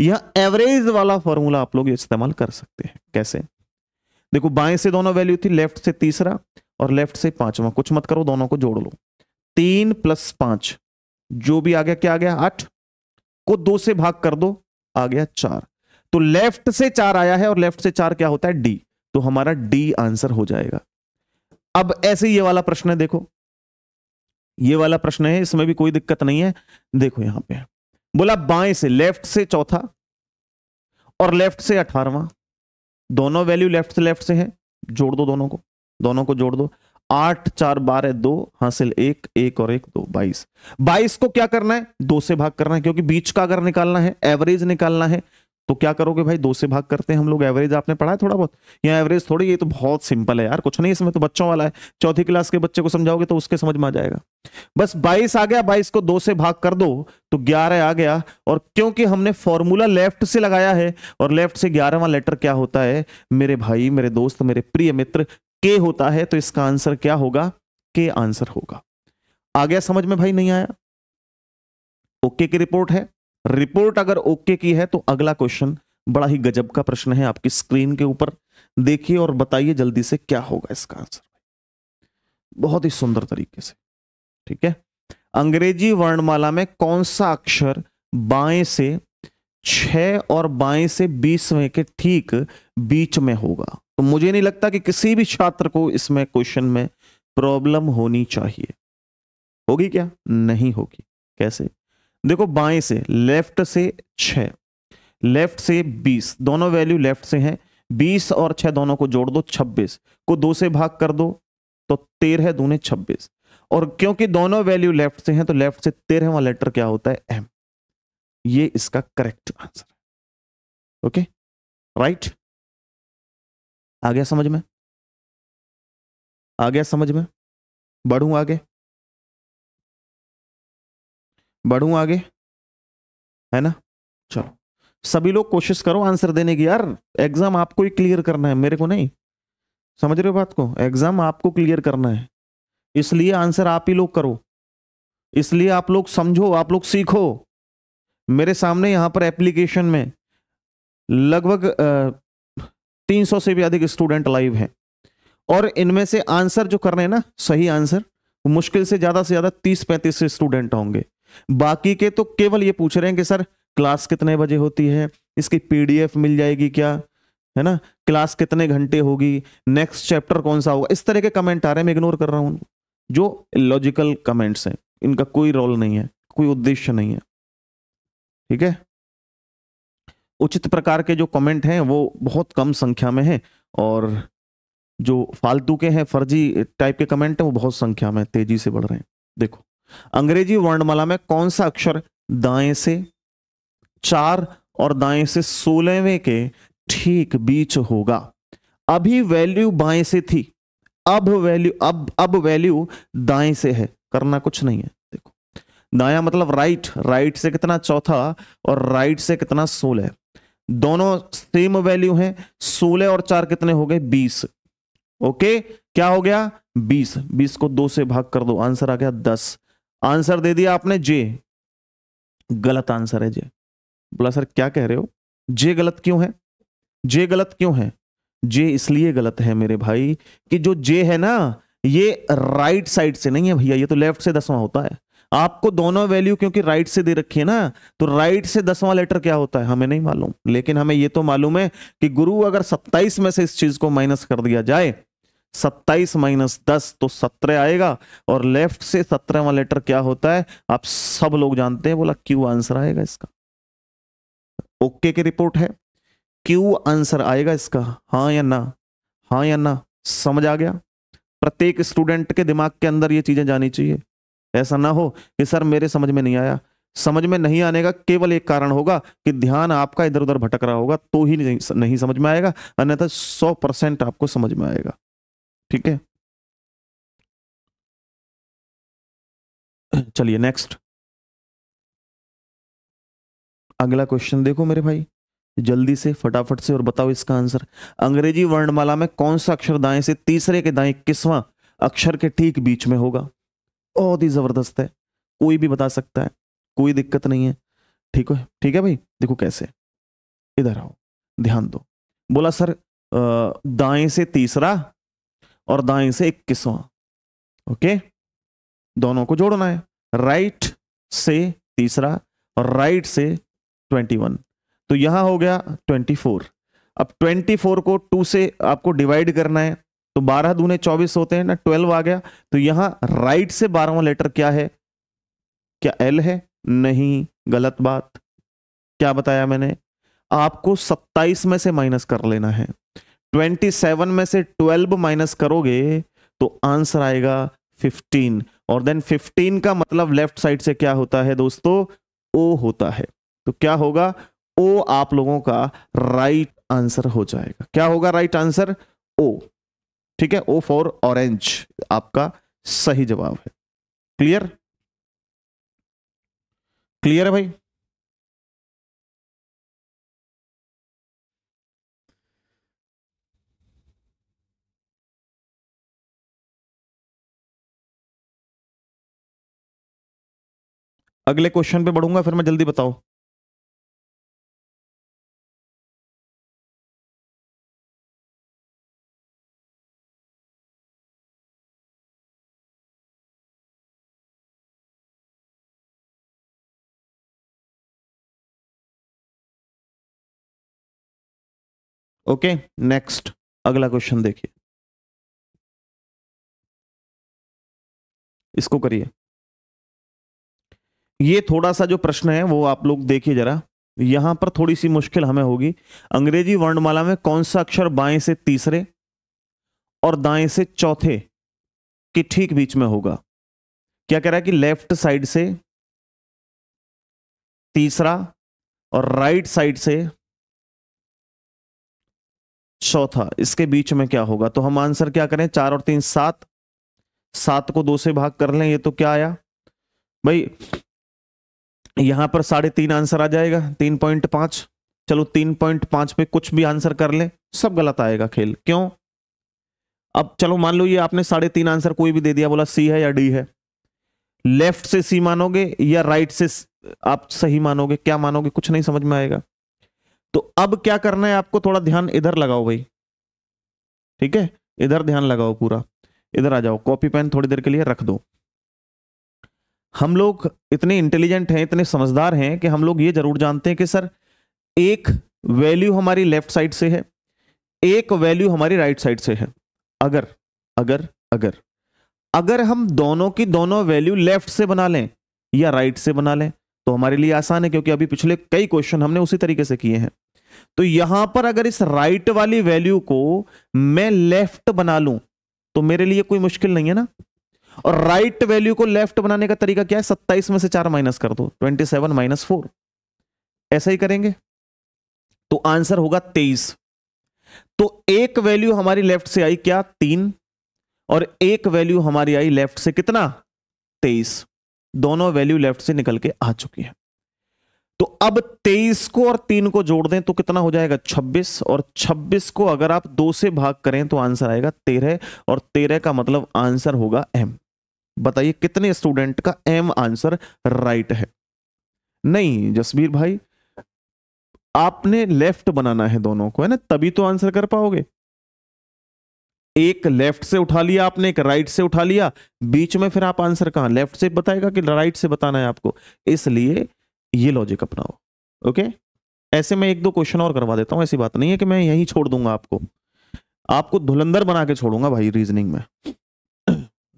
S1: यह एवरेज वाला फॉर्मूला आप लोग इस्तेमाल कर सकते हैं कैसे देखो बाएं से दोनों वैल्यू थी लेफ्ट से तीसरा और लेफ्ट से पांचवा कुछ मत करो दोनों को जोड़ लो तीन प्लस पांच जो भी आ गया क्या आ गया आठ को दो से भाग कर दो आ गया चार तो लेफ्ट से चार आया है और लेफ्ट से चार क्या होता है डी तो हमारा डी आंसर हो जाएगा अब ऐसे ये वाला प्रश्न है देखो ये वाला प्रश्न है इसमें भी कोई दिक्कत नहीं है देखो यहां पे बोला बाएं से लेफ्ट से चौथा और लेफ्ट से अठारवा दोनों वैल्यू लेफ्ट से लेफ्ट से है जोड़ दो दोनों को दोनों को जोड़ दो आठ चार बारह दो हासिल एक एक और एक दो बाईस बाईस को क्या करना है दो से भाग करना है क्योंकि बीच का अगर निकालना है एवरेज निकालना है तो क्या करोगे भाई दो से भाग करते हैं हम लोग एवरेज आपने पढ़ा है थोड़ा बहुत या एवरेज थोड़ी ये तो बहुत सिंपल है यार कुछ नहीं इसमें तो बच्चों वाला है चौथी क्लास के बच्चे को समझाओगे तो उसके समझ में आ जाएगा बस बाईस आ गया बाईस को दो से भाग कर दो तो ग्यारह आ गया और क्योंकि हमने फॉर्मूला लेफ्ट से लगाया है और लेफ्ट से ग्यारहवा लेटर क्या होता है मेरे भाई मेरे दोस्त मेरे प्रिय मित्र के होता है तो इसका आंसर क्या होगा के आंसर होगा आ गया समझ में भाई नहीं आया ओके की रिपोर्ट है रिपोर्ट अगर ओके की है तो अगला क्वेश्चन बड़ा ही गजब का प्रश्न है आपकी स्क्रीन के ऊपर देखिए और बताइए जल्दी से क्या होगा इसका आंसर बहुत ही सुंदर तरीके से ठीक है अंग्रेजी वर्णमाला में कौन सा अक्षर बाएं से छ और बाएं से बीसवें के ठीक बीच में होगा तो मुझे नहीं लगता कि किसी भी छात्र को इसमें क्वेश्चन में प्रॉब्लम होनी चाहिए होगी क्या नहीं होगी कैसे देखो बाएं से लेफ्ट से छ लेफ्ट से बीस दोनों वैल्यू लेफ्ट से हैं बीस और छह दोनों को जोड़ दो छब्बीस को दो से भाग कर दो तो तेरह दूने छब्बीस और क्योंकि दोनों वैल्यू लेफ्ट से हैं तो लेफ्ट से तेरह वाला लेटर क्या होता है एम ये इसका करेक्ट आंसर है ओके
S2: राइट आ गया समझ में आ गया समझ में बढ़ू आगे
S1: बढ़ू आगे है ना चलो सभी लोग कोशिश करो आंसर देने की यार एग्जाम आपको ही क्लियर करना है मेरे को नहीं समझ रहे हो बात को एग्जाम आपको क्लियर करना है इसलिए आंसर आप ही लोग करो इसलिए आप लोग समझो आप लोग सीखो मेरे सामने यहां पर एप्लीकेशन में लगभग तीन सौ से भी अधिक स्टूडेंट लाइव हैं और इनमें से आंसर जो कर रहे हैं ना सही आंसर मुश्किल से ज़्यादा से ज़्यादा तीस पैंतीस स्टूडेंट होंगे बाकी के तो केवल ये पूछ रहे हैं कि सर क्लास कितने बजे होती है इसकी पीडीएफ मिल जाएगी क्या है ना क्लास कितने घंटे होगी नेक्स्ट चैप्टर कौन सा होगा इस तरह के कमेंट आ रहे हैं मैं इग्नोर कर रहा हूं जो लॉजिकल कमेंट्स हैं इनका कोई रोल नहीं है कोई उद्देश्य नहीं है ठीक है उचित प्रकार के जो कमेंट हैं वो बहुत कम संख्या में हैं और जो फालतू के हैं फर्जी टाइप के कमेंट हैं वो बहुत संख्या में तेजी से बढ़ रहे हैं देखो अंग्रेजी वर्णमाला में कौन सा अक्षर दाएं से चार और दाएं से सोलहवें के ठीक बीच होगा अभी वैल्यू बाएं से थी अब वैल्यू अब अब वैल्यू दाएं से है करना कुछ नहीं है देखो दाया मतलब राइट राइट से कितना चौथा और राइट से कितना सोलह दोनों सेम वैल्यू है सोलह और चार कितने हो गए बीस ओके क्या हो गया बीस बीस को दो से भाग कर दो आंसर आ गया दस आंसर दे दिया आपने जे गलत आंसर है जे बोला सर क्या कह रहे हो जे गलत क्यों है जे गलत क्यों है जे इसलिए गलत है मेरे भाई कि जो जे है ना ये राइट साइड से नहीं है भैया ये तो लेफ्ट से दसवां होता है आपको दोनों वैल्यू क्योंकि राइट से दे रखी है ना तो राइट से दसवां लेटर क्या होता है हमें नहीं मालूम लेकिन हमें ये तो मालूम है कि गुरु अगर सत्ताईस में से इस चीज को माइनस कर दिया जाए सत्ताईस माइनस दस तो सत्रह आएगा और लेफ्ट से सत्रहवा लेटर क्या होता है आप सब लोग जानते हैं बोला क्यू आंसर आएगा इसका ओके की रिपोर्ट है क्यू आंसर आएगा इसका हाँ या ना हाँ या ना समझ आ गया प्रत्येक स्टूडेंट के दिमाग के अंदर ये चीजें जानी चाहिए ऐसा ना हो कि सर मेरे समझ में नहीं आया समझ में नहीं आने का केवल एक कारण होगा कि ध्यान आपका इधर उधर भटक रहा होगा तो ही नहीं समझ में आएगा अन्यथा सौ परसेंट आपको समझ में आएगा ठीक है
S2: चलिए नेक्स्ट
S1: अगला क्वेश्चन देखो मेरे भाई जल्दी से फटाफट से और बताओ इसका आंसर अंग्रेजी वर्णमाला में कौन सा अक्षर दाएं से तीसरे के दाएं किसवा अक्षर के ठीक बीच में होगा बहुत ही जबरदस्त है कोई भी बता सकता है कोई दिक्कत नहीं है ठीक है ठीक है भाई देखो कैसे इधर आओ ध्यान दो बोला सर दाएं से तीसरा और दाएं से इक्कीसवां ओके दोनों को जोड़ना है राइट से तीसरा और राइट से ट्वेंटी वन तो यहां हो गया ट्वेंटी फोर अब ट्वेंटी फोर को टू से आपको डिवाइड करना है तो बारह दूने चौबीस होते हैं ना ट्वेल्व आ गया तो यहां राइट से बारहवा लेटर क्या है क्या एल है नहीं गलत बात क्या बताया मैंने आपको सत्ताईस में से माइनस कर लेना है ट्वेंटी सेवन में से ट्वेल्व माइनस करोगे तो आंसर आएगा फिफ्टीन और देन फिफ्टीन का मतलब लेफ्ट साइड से क्या होता है दोस्तों ओ होता है तो क्या होगा ओ आप लोगों का राइट आंसर हो जाएगा क्या होगा राइट आंसर ओ ठीक है ओ फॉर ऑरेंज आपका सही जवाब है क्लियर
S2: क्लियर है भाई अगले क्वेश्चन पे बढ़ूंगा फिर मैं जल्दी बताओ ओके नेक्स्ट अगला क्वेश्चन देखिए
S1: इसको करिए ये थोड़ा सा जो प्रश्न है वो आप लोग देखिए जरा यहां पर थोड़ी सी मुश्किल हमें होगी अंग्रेजी वर्णमाला में कौन सा अक्षर बाएं से तीसरे और दाएं से चौथे के ठीक बीच में होगा क्या कह रहा है कि लेफ्ट साइड से तीसरा और राइट साइड से चौथा इसके बीच में क्या होगा तो हम आंसर क्या करें चार और तीन सात सात को दो से भाग कर लें ये तो क्या आया भाई यहां पर साढ़े तीन आंसर आ जाएगा तीन पॉइंट पांच चलो तीन पॉइंट पांच पे कुछ भी आंसर कर ले सब गलत आएगा खेल क्यों अब चलो मान लो ये आपने साढ़े तीन आंसर कोई भी दे दिया बोला सी है या डी है लेफ्ट से सी मानोगे या राइट से आप सही मानोगे क्या मानोगे कुछ नहीं समझ में आएगा तो अब क्या करना है आपको थोड़ा ध्यान इधर लगाओ भाई ठीक है इधर ध्यान लगाओ पूरा इधर आ जाओ कॉपी पेन थोड़ी देर के लिए रख दो हम लोग इतने इंटेलिजेंट हैं इतने समझदार हैं कि हम लोग ये जरूर जानते हैं कि सर एक वैल्यू हमारी लेफ्ट साइड से है एक वैल्यू हमारी राइट साइड से है अगर अगर अगर अगर हम दोनों की दोनों वैल्यू लेफ्ट से बना लें या राइट से बना लें तो हमारे लिए आसान है क्योंकि अभी पिछले कई क्वेश्चन हमने उसी तरीके से किए हैं तो यहां पर अगर इस राइट वाली वैल्यू को मैं लेफ्ट बना लूं तो मेरे लिए कोई मुश्किल नहीं है ना और राइट right वैल्यू को लेफ्ट बनाने का तरीका क्या है सत्ताईस में से चार माइनस कर दो ट्वेंटी सेवन माइनस फोर ऐसा ही करेंगे तो आंसर होगा तेईस तो एक वैल्यू हमारी लेफ्ट से आई क्या तीन और एक वैल्यू हमारी आई लेफ्ट से कितना तेईस दोनों वैल्यू लेफ्ट से निकल के आ चुकी है तो अब 23 को और 3 को जोड़ दें तो कितना हो जाएगा 26 और 26 को अगर आप 2 से भाग करें तो आंसर आएगा 13 और 13 का मतलब आंसर होगा एम बताइए कितने स्टूडेंट का एम आंसर राइट है नहीं जसबीर भाई आपने लेफ्ट बनाना है दोनों को है ना तभी तो आंसर कर पाओगे एक लेफ्ट से उठा लिया आपने एक राइट से उठा लिया बीच में फिर आप आंसर कहां लेफ्ट से बताएगा कि राइट से बताना है आपको इसलिए ये लॉजिक अपनाओ ओके ऐसे मैं एक दो क्वेश्चन और करवा देता हूँ ऐसी बात नहीं है कि मैं यही छोड़ दूंगा आपको आपको धुलंधर बना के छोड़ूंगा भाई रीजनिंग में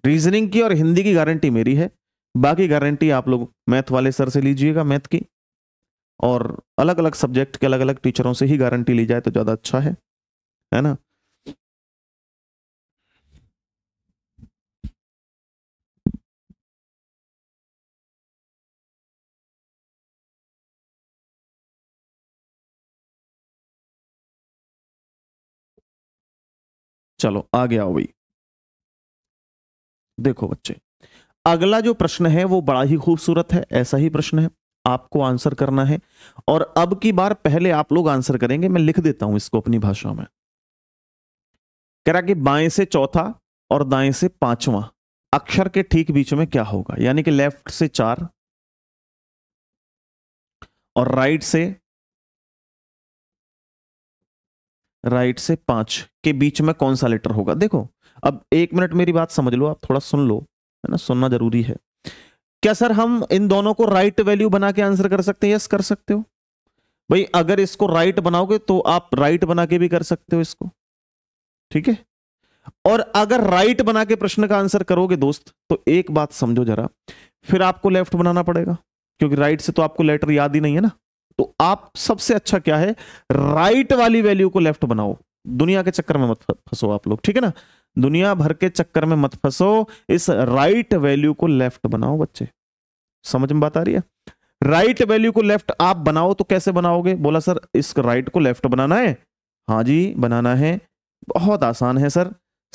S1: रीजनिंग की और हिंदी की गारंटी मेरी है बाकी गारंटी आप लोग मैथ वाले सर से लीजिएगा मैथ की और अलग अलग सब्जेक्ट के अलग अलग टीचरों से ही गारंटी ली जाए तो ज़्यादा अच्छा है है ना
S2: चलो आगे आओ भाई
S1: देखो बच्चे अगला जो प्रश्न है वो बड़ा ही खूबसूरत है ऐसा ही प्रश्न है आपको आंसर करना है और अब की बार पहले आप लोग आंसर करेंगे मैं लिख देता हूं इसको अपनी भाषा में कह रहा कि बाएं से चौथा और दाएं से पांचवा अक्षर के ठीक बीच में क्या होगा यानी कि लेफ्ट से चार और राइट से राइट से पांच के बीच में कौन सा लेटर होगा देखो अब एक मिनट मेरी बात समझ लो आप थोड़ा सुन लो है ना सुनना जरूरी है क्या सर हम इन दोनों को राइट वैल्यू बना के आंसर कर सकते हैं यस कर सकते हो भाई अगर इसको राइट बनाओगे तो आप राइट बना के भी कर सकते हो इसको ठीक है और अगर राइट बना के प्रश्न का आंसर करोगे दोस्त तो एक बात समझो जरा फिर आपको लेफ्ट बनाना पड़ेगा क्योंकि राइट से तो आपको लेटर याद ही नहीं है ना तो आप सबसे अच्छा क्या है राइट वाली वैल्यू को लेफ्ट बनाओ दुनिया के चक्कर में मत फंसो आप लोग ठीक है ना दुनिया भर के चक्कर में मत फंसो इस राइट वैल्यू को लेफ्ट बनाओ बच्चे समझ में बात आ रही है राइट वैल्यू को लेफ्ट आप बनाओ तो कैसे बनाओगे बोला सर इस राइट को लेफ्ट बनाना है हाँ जी बनाना है बहुत आसान है सर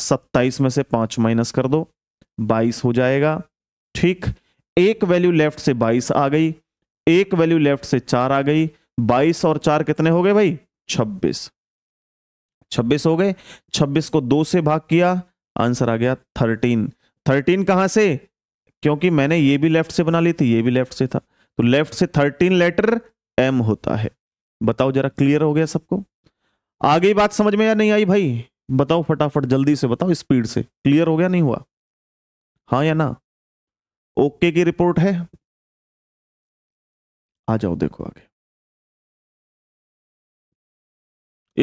S1: सत्ताईस में से पांच माइनस कर दो बाईस हो जाएगा ठीक एक वैल्यू लेफ्ट से बाईस आ गई एक वैल्यू लेफ्ट से चार आ गई बाईस और चार कितने हो गए भाई छब्बीस छब्बीस हो गए छब्बीस को दो से भाग किया आंसर आ गया थर्टीन थर्टीन कहां से क्योंकि मैंने ये भी लेफ्ट से बना ली थी ये भी लेफ्ट से था तो लेफ्ट से थर्टीन लेटर एम होता है बताओ जरा क्लियर हो गया सबको आगे बात समझ में या नहीं आई भाई बताओ फटाफट जल्दी से बताओ स्पीड से क्लियर हो गया नहीं हुआ हाँ या ना ओके की रिपोर्ट है
S2: आ जाओ देखो आगे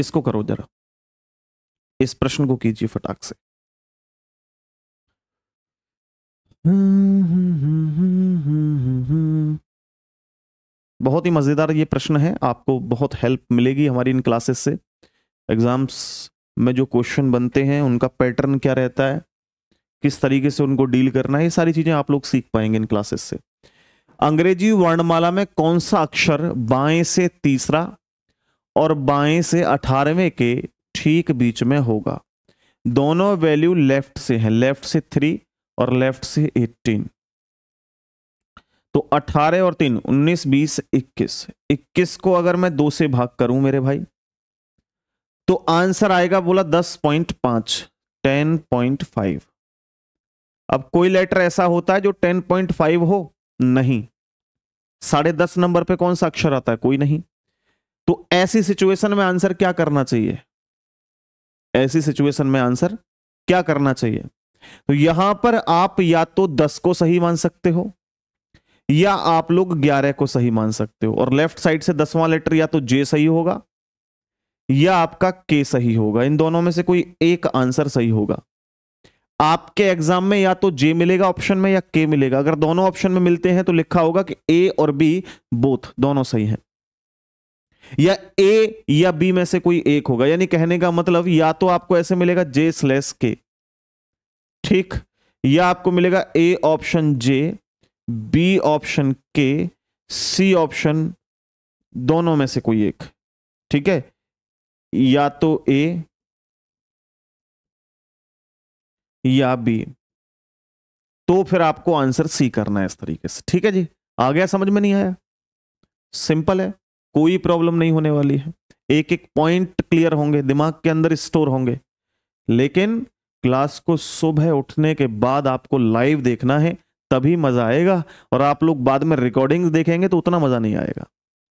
S2: इसको करो जरा इस प्रश्न को कीजिए फटाक से
S1: बहुत ही मज़ेदार ये प्रश्न है आपको बहुत हेल्प मिलेगी हमारी इन क्लासेस से एग्ज़ाम्स में जो क्वेश्चन बनते हैं उनका पैटर्न क्या रहता है किस तरीके से उनको डील करना है ये सारी चीज़ें आप लोग सीख पाएंगे इन क्लासेस से अंग्रेजी वर्णमाला में कौन सा अक्षर बाएं से तीसरा और बाएं से अठारहवें के ठीक बीच में होगा दोनों वैल्यू लेफ्ट से हैं लेफ्ट से थ्री और लेफ्ट से एट्टीन तो अठारह और तीन उन्नीस बीस इक्कीस इक्कीस को अगर मैं दो से भाग करूं मेरे भाई तो आंसर आएगा बोला दस पॉइंट पांच टेन पॉइंट फाइव अब कोई लेटर ऐसा होता है जो टेन पॉइंट फाइव हो नहीं साढ़े दस नंबर पे कौन सा अक्षर आता है कोई नहीं तो ऐसी सिचुएशन में आंसर क्या करना चाहिए ऐसी सिचुएशन में आंसर क्या करना चाहिए तो यहां पर आप या तो दस को सही मान सकते हो या आप लोग ग्यारह को सही मान सकते हो और लेफ्ट साइड से दसवां लेटर या तो जे सही होगा या आपका के सही होगा इन दोनों में से कोई एक आंसर सही होगा आपके एग्जाम में या तो जे मिलेगा ऑप्शन में या के मिलेगा अगर दोनों ऑप्शन में मिलते हैं तो लिखा होगा कि ए और बी बोथ दोनों सही है या ए या बी में से कोई एक होगा यानी कहने का मतलब या तो आपको ऐसे मिलेगा जे स्लेस के ठीक या आपको मिलेगा A option J B option के सी ऑप्शन दोनों में से कोई एक ठीक है या तो ए या बी तो फिर आपको आंसर सी करना है इस तरीके से ठीक है जी आ गया समझ में नहीं आया सिंपल है कोई प्रॉब्लम नहीं होने वाली है एक एक पॉइंट क्लियर होंगे दिमाग के अंदर स्टोर होंगे लेकिन क्लास को सुबह उठने के बाद आपको लाइव देखना है तभी मजा आएगा और आप लोग बाद में रिकॉर्डिंग्स देखेंगे तो उतना मजा नहीं आएगा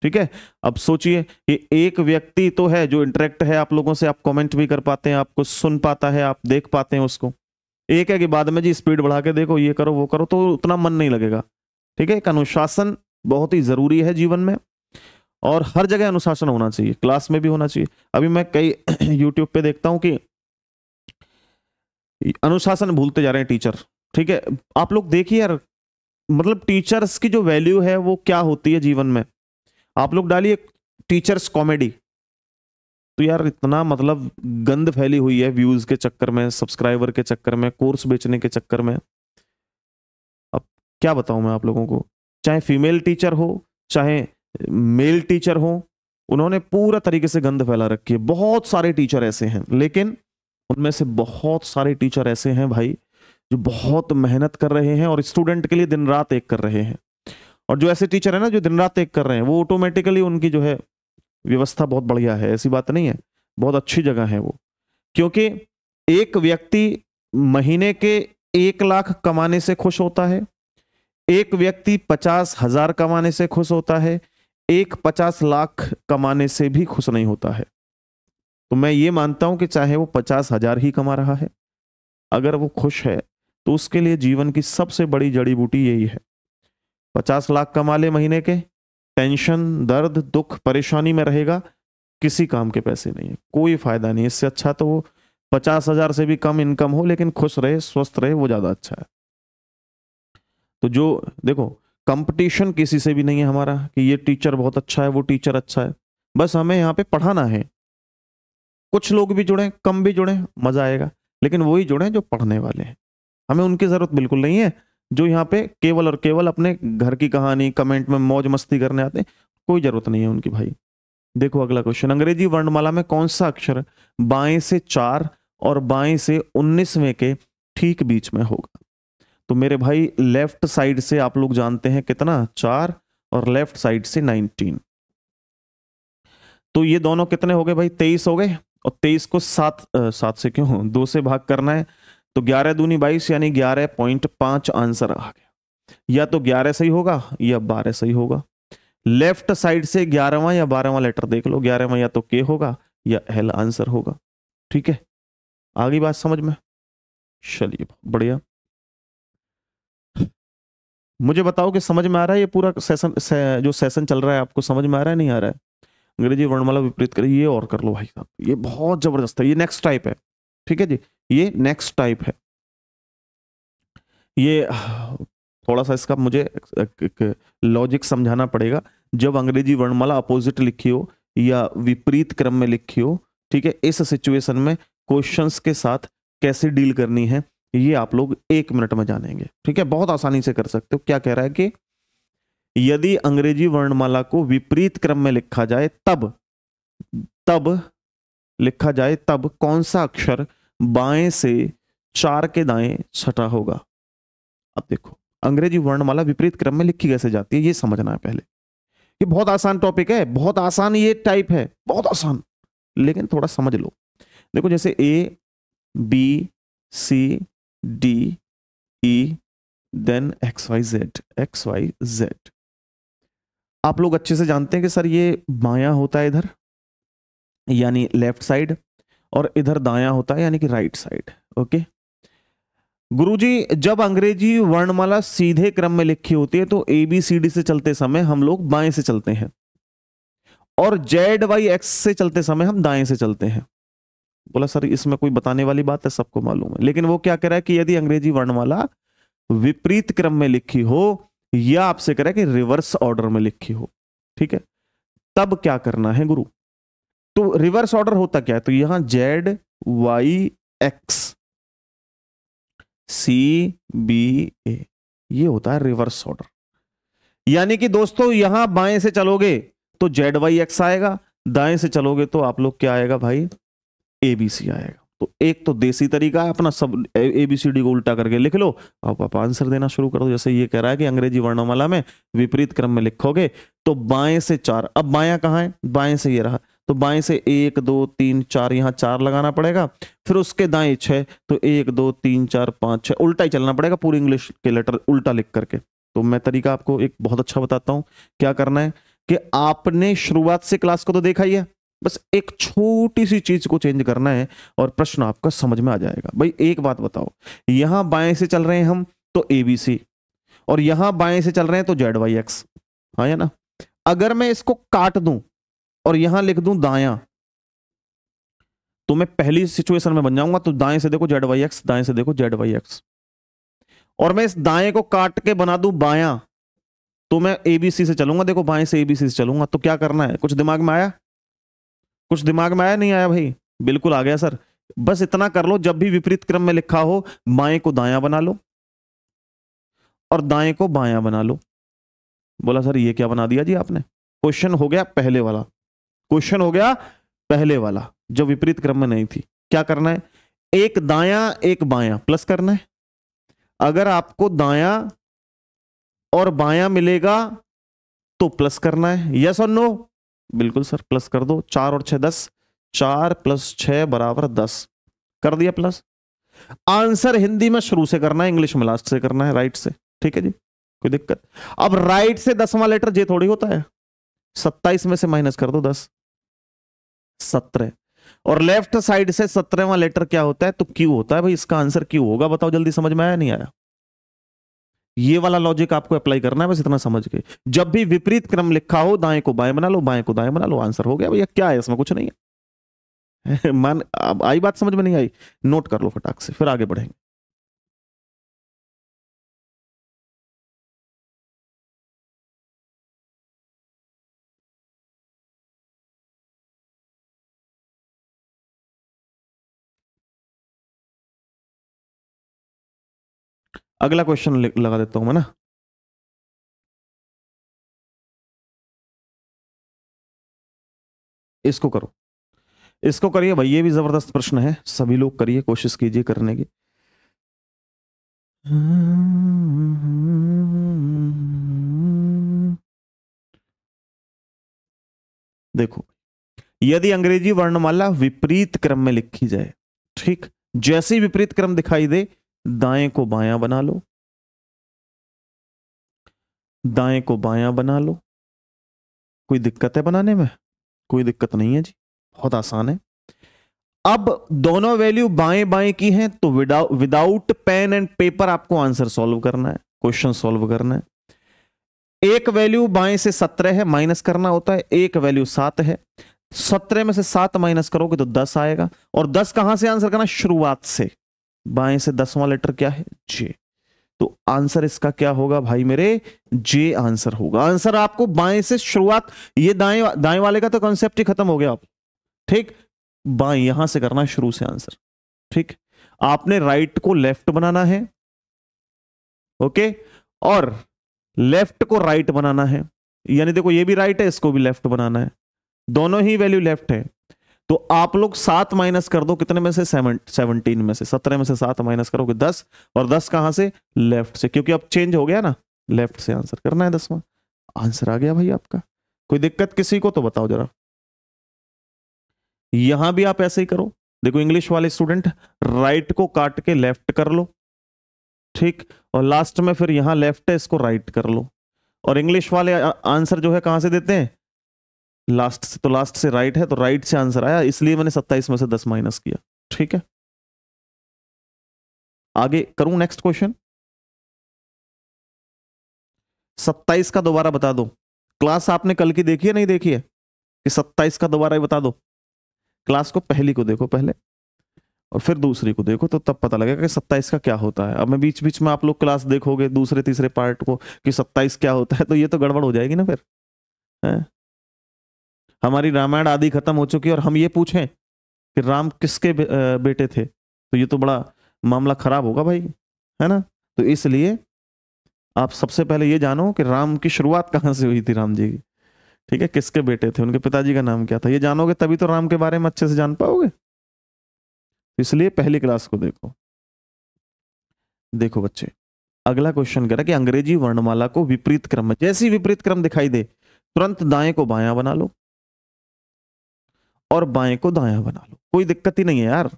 S1: ठीक है अब सोचिए कि एक व्यक्ति तो है जो इंटरेक्ट है आप लोगों से आप कमेंट भी कर पाते हैं आपको सुन पाता है आप देख पाते हैं उसको एक है कि बाद में जी स्पीड बढ़ा के देखो ये करो वो करो तो उतना मन नहीं लगेगा ठीक है एक अनुशासन बहुत ही ज़रूरी है जीवन में और हर जगह अनुशासन होना चाहिए क्लास में भी होना चाहिए अभी मैं कई यूट्यूब पे देखता हूँ कि अनुशासन भूलते जा रहे हैं टीचर ठीक है आप लोग देखिए यार मतलब टीचर्स की जो वैल्यू है वो क्या होती है जीवन में आप लोग डालिए टीचर्स कॉमेडी तो यार इतना मतलब गंद फैली हुई है व्यूज के चक्कर में सब्सक्राइबर के चक्कर में कोर्स बेचने के चक्कर में अब क्या बताऊं मैं आप लोगों को चाहे फीमेल टीचर हो चाहे मेल टीचर हो उन्होंने पूरा तरीके से गंद फैला रखी है बहुत सारे टीचर ऐसे हैं लेकिन उनमें से बहुत सारे टीचर ऐसे हैं भाई जो बहुत मेहनत कर रहे हैं और स्टूडेंट के लिए दिन रात एक कर रहे हैं और जो ऐसे टीचर है ना जो दिन रात एक कर रहे हैं वो ऑटोमेटिकली उनकी जो है व्यवस्था बहुत बढ़िया है ऐसी बात नहीं है बहुत अच्छी जगह है वो क्योंकि एक व्यक्ति महीने के एक लाख कमाने से खुश होता है एक व्यक्ति पचास हजार कमाने से खुश होता है एक पचास लाख कमाने से भी खुश नहीं होता है तो मैं ये मानता हूं कि चाहे वो पचास हजार ही कमा रहा है अगर वो खुश है तो उसके लिए जीवन की सबसे बड़ी जड़ी बूटी यही है पचास लाख कमा ले महीने के टेंशन दर्द दुख परेशानी में रहेगा किसी काम के पैसे नहीं है कोई फायदा नहीं इससे अच्छा तो वो पचास हजार से भी कम इनकम हो लेकिन खुश रहे स्वस्थ रहे वो ज्यादा अच्छा है तो जो देखो कंपटीशन किसी से भी नहीं है हमारा कि ये टीचर बहुत अच्छा है वो टीचर अच्छा है बस हमें यहाँ पे पढ़ाना है कुछ लोग भी जुड़े कम भी जुड़े मजा आएगा लेकिन वही जुड़े जो पढ़ने वाले हैं हमें उनकी जरूरत बिल्कुल नहीं है जो यहाँ पे केवल और केवल अपने घर की कहानी कमेंट में मौज मस्ती करने आते कोई जरूरत नहीं है उनकी भाई देखो अगला क्वेश्चन अंग्रेजी वर्णमाला में कौन सा अक्षर बाएं से चार और बाएं से उन्नीसवें के ठीक बीच में होगा तो मेरे भाई लेफ्ट साइड से आप लोग जानते हैं कितना चार और लेफ्ट साइड से नाइनटीन तो ये दोनों कितने हो गए भाई तेईस हो गए और तेईस को सात सात से क्यों दो से भाग करना है तो ग्यारह दूनी बाईस यानी ग्यारह पॉइंट पांच आंसर आ गया या तो ग्यारह सही होगा या बारह सही होगा लेफ्ट साइड से ग्यारहवा या बारहवा लेटर देख लो ग्यारहवा या तो के होगा या एल आंसर होगा ठीक है आगे बात समझ में चलिए बढ़िया मुझे बताओ कि समझ में आ रहा है ये पूरा सेशन से, जो सेशन चल रहा है आपको समझ में आ रहा है नहीं आ रहा है अंग्रेजी वर्णमाला विपरीत करिए ये और कर लो भाई साहब ये बहुत जबरदस्त है ये नेक्स्ट टाइप है ठीक है जी ये नेक्स्ट टाइप है ये थोड़ा सा इसका मुझे लॉजिक समझाना पड़ेगा जब अंग्रेजी वर्णमाला अपोजिट लिखी हो या विपरीत क्रम में लिखी हो ठीक है इस सिचुएशन में क्वेश्चंस के साथ कैसे डील करनी है ये आप लोग एक मिनट में जानेंगे ठीक है बहुत आसानी से कर सकते हो क्या कह रहा है कि यदि अंग्रेजी वर्णमाला को विपरीत क्रम में लिखा जाए तब तब लिखा जाए तब कौन सा अक्षर बाएं से चार के दाएं छठा होगा अब देखो अंग्रेजी वर्णमाला विपरीत क्रम में लिखी कैसे जाती है ये समझना है पहले ये बहुत आसान टॉपिक है बहुत आसान ये टाइप है बहुत आसान लेकिन थोड़ा समझ लो देखो जैसे A B C D E then X Y Z X Y Z आप लोग अच्छे से जानते हैं कि सर ये बाया होता है इधर यानी लेफ्ट साइड और इधर दाया होता है यानी कि राइट साइड ओके गुरुजी जब अंग्रेजी वर्णमाला सीधे क्रम में लिखी होती है तो ए बी सी डी से चलते समय हम लोग बाएं से चलते हैं और जेड वाई एक्स से चलते समय हम दाएं से चलते हैं बोला सर इसमें कोई बताने वाली बात है सबको मालूम है लेकिन वो क्या कह रहा है कि यदि अंग्रेजी वर्णमाला विपरीत क्रम में लिखी हो या आपसे कह रहा है कि रिवर्स ऑर्डर में लिखी हो ठीक है तब क्या करना है गुरु तो रिवर्स ऑर्डर होता क्या है तो यहां Z Y X C B A ये होता है रिवर्स ऑर्डर यानी कि दोस्तों यहां बाएं से चलोगे तो जेड वाई एक्स आएगा दाएं से चलोगे तो आप लोग क्या आएगा भाई ए बी सी आएगा तो एक तो देसी तरीका है अपना सब ए बी सी डी को उल्टा करके लिख लो आप, आप आंसर देना शुरू करो जैसे ये कह रहा है कि अंग्रेजी वर्णमाला में विपरीत क्रम में लिखोगे तो बाएं से चार अब बाया कहा है बाएं से ये रहा तो बाएं से एक दो तीन चार यहाँ चार लगाना पड़ेगा फिर उसके दाएं छः तो एक दो तीन चार पाँच छः उल्टा ही चलना पड़ेगा पूरी इंग्लिश के लेटर उल्टा लिख करके तो मैं तरीका आपको एक बहुत अच्छा बताता हूँ क्या करना है कि आपने शुरुआत से क्लास को तो देखा ही है बस एक छोटी सी चीज को चेंज करना है और प्रश्न आपका समझ में आ जाएगा भाई एक बात बताओ यहां बाएं से चल रहे हैं हम तो एबीसी और यहां बाएं से चल रहे हैं तो जेड वाई एक्स हाँ या ना अगर मैं इसको काट दूं और यहां लिख दूं दाया तो मैं पहली सिचुएशन में बन जाऊंगा तो दाएं से देखो जेड वाई एक्स दाएं से देखो जेड वाई एक्स और मैं इस दाएं को काट के बना दूं बाया तो मैं एबीसी से चलूंगा देखो बाएं से एबीसी से चलूंगा तो क्या करना है कुछ दिमाग में आया कुछ दिमाग में आया नहीं आया भाई बिल्कुल आ गया सर बस इतना कर लो जब भी विपरीत क्रम में लिखा हो बाएं को दाया बना लो और दाएं को बाया बना लो बोला सर ये क्या बना दिया जी आपने क्वेश्चन हो गया पहले वाला क्वेश्चन हो गया पहले वाला जो विपरीत क्रम में नहीं थी क्या करना है एक दाया एक बाया प्लस करना है अगर आपको दाया और बाया मिलेगा तो प्लस करना है यस और नो बिल्कुल सर प्लस कर दो चार और छह दस चार प्लस छह बराबर दस कर दिया प्लस आंसर हिंदी में शुरू से करना है इंग्लिश में लास्ट से करना है राइट से ठीक है जी कोई दिक्कत अब राइट से दसवां लेटर जे थोड़ी होता है सत्ताईस में से माइनस कर दो दस सत्रह और लेफ्ट साइड से सत्रहवा लेटर क्या होता है तो क्यू होता है भाई इसका आंसर क्यू होगा बताओ जल्दी समझ में आया नहीं आया ये वाला लॉजिक आपको अप्लाई करना है बस इतना समझ के जब भी विपरीत क्रम लिखा हो दाएं को बाएं बना लो बाएं को दाएं बना लो आंसर हो गया भैया क्या है इसमें कुछ नहीं है मान अब आई बात समझ में नहीं आई नोट कर लो फटाक से फिर आगे बढ़ेंगे
S2: अगला क्वेश्चन लगा देता हूं मैं ना इसको करो इसको
S1: करिए भाई ये भी जबरदस्त प्रश्न है सभी लोग करिए कोशिश कीजिए करने की देखो यदि अंग्रेजी वर्णमाला विपरीत क्रम में लिखी जाए ठीक जैसे ही विपरीत क्रम दिखाई दे दाएं को बायां बना लो दाएं को बायां बना लो कोई दिक्कत है बनाने में कोई दिक्कत नहीं है जी बहुत आसान है अब दोनों वैल्यू बाएं बाएं की हैं तो विदाउट पेन एंड पेपर आपको आंसर सॉल्व करना है क्वेश्चन सॉल्व करना है एक वैल्यू बाएं से सत्रह है माइनस करना होता है एक वैल्यू सात है सत्रह में से सात माइनस करोगे तो दस आएगा और दस कहां से आंसर करना शुरुआत से बाएं से दसवां लेटर क्या है जे तो आंसर इसका क्या होगा भाई मेरे जे आंसर होगा आंसर आपको बाएं से शुरुआत ये दाएं दाएं वाले का तो कॉन्सेप्ट ही खत्म हो गया आप ठीक बाएं यहां से करना शुरू से आंसर ठीक आपने राइट को लेफ्ट बनाना है ओके और लेफ्ट को राइट बनाना है यानी देखो ये भी राइट है इसको भी लेफ्ट बनाना है दोनों ही वैल्यू लेफ्ट है तो आप लोग सात माइनस कर दो कितने में से सेवन सेवनटीन में से सत्रह में से सात माइनस करोगे दस और दस कहां से लेफ्ट से क्योंकि अब चेंज हो गया ना लेफ्ट से आंसर करना है दसवा आंसर आ गया भाई आपका कोई दिक्कत किसी को तो बताओ जरा यहां भी आप ऐसे ही करो देखो इंग्लिश वाले स्टूडेंट राइट को काट के लेफ्ट कर लो ठीक और लास्ट में फिर यहां लेफ्ट है इसको राइट कर लो और इंग्लिश वाले आंसर जो है कहां से देते हैं लास्ट से तो लास्ट से राइट है तो राइट से आंसर आया इसलिए मैंने सत्ताईस में से दस माइनस किया ठीक है आगे करूं नेक्स्ट क्वेश्चन सत्ताईस का दोबारा बता दो क्लास आपने कल की देखी है नहीं देखी है कि सत्ताईस का दोबारा ही बता दो क्लास को पहली को देखो पहले और फिर दूसरी को देखो तो तब पता लगेगा कि सत्ताईस का क्या होता है अब मैं बीच बीच में आप लोग क्लास देखोगे दूसरे तीसरे पार्ट को कि सत्ताईस क्या होता है तो ये तो गड़बड़ हो जाएगी ना फिर है? हमारी रामायण आदि खत्म हो चुकी है और हम ये पूछें कि राम किसके बेटे थे तो ये तो बड़ा मामला खराब होगा भाई है ना तो इसलिए आप सबसे पहले ये जानो कि राम की शुरुआत कहाँ से हुई थी राम जी की ठीक है किसके बेटे थे उनके पिताजी का नाम क्या था ये जानोगे तभी तो राम के बारे में अच्छे से जान पाओगे इसलिए पहली क्लास को देखो देखो बच्चे अगला क्वेश्चन कह रहा कि अंग्रेजी वर्णमाला को विपरीत क्रम में जैसी विपरीत क्रम दिखाई दे तुरंत दाएं को बायां बना लो और बाएं को दाया बना लो कोई दिक्कत ही नहीं है यार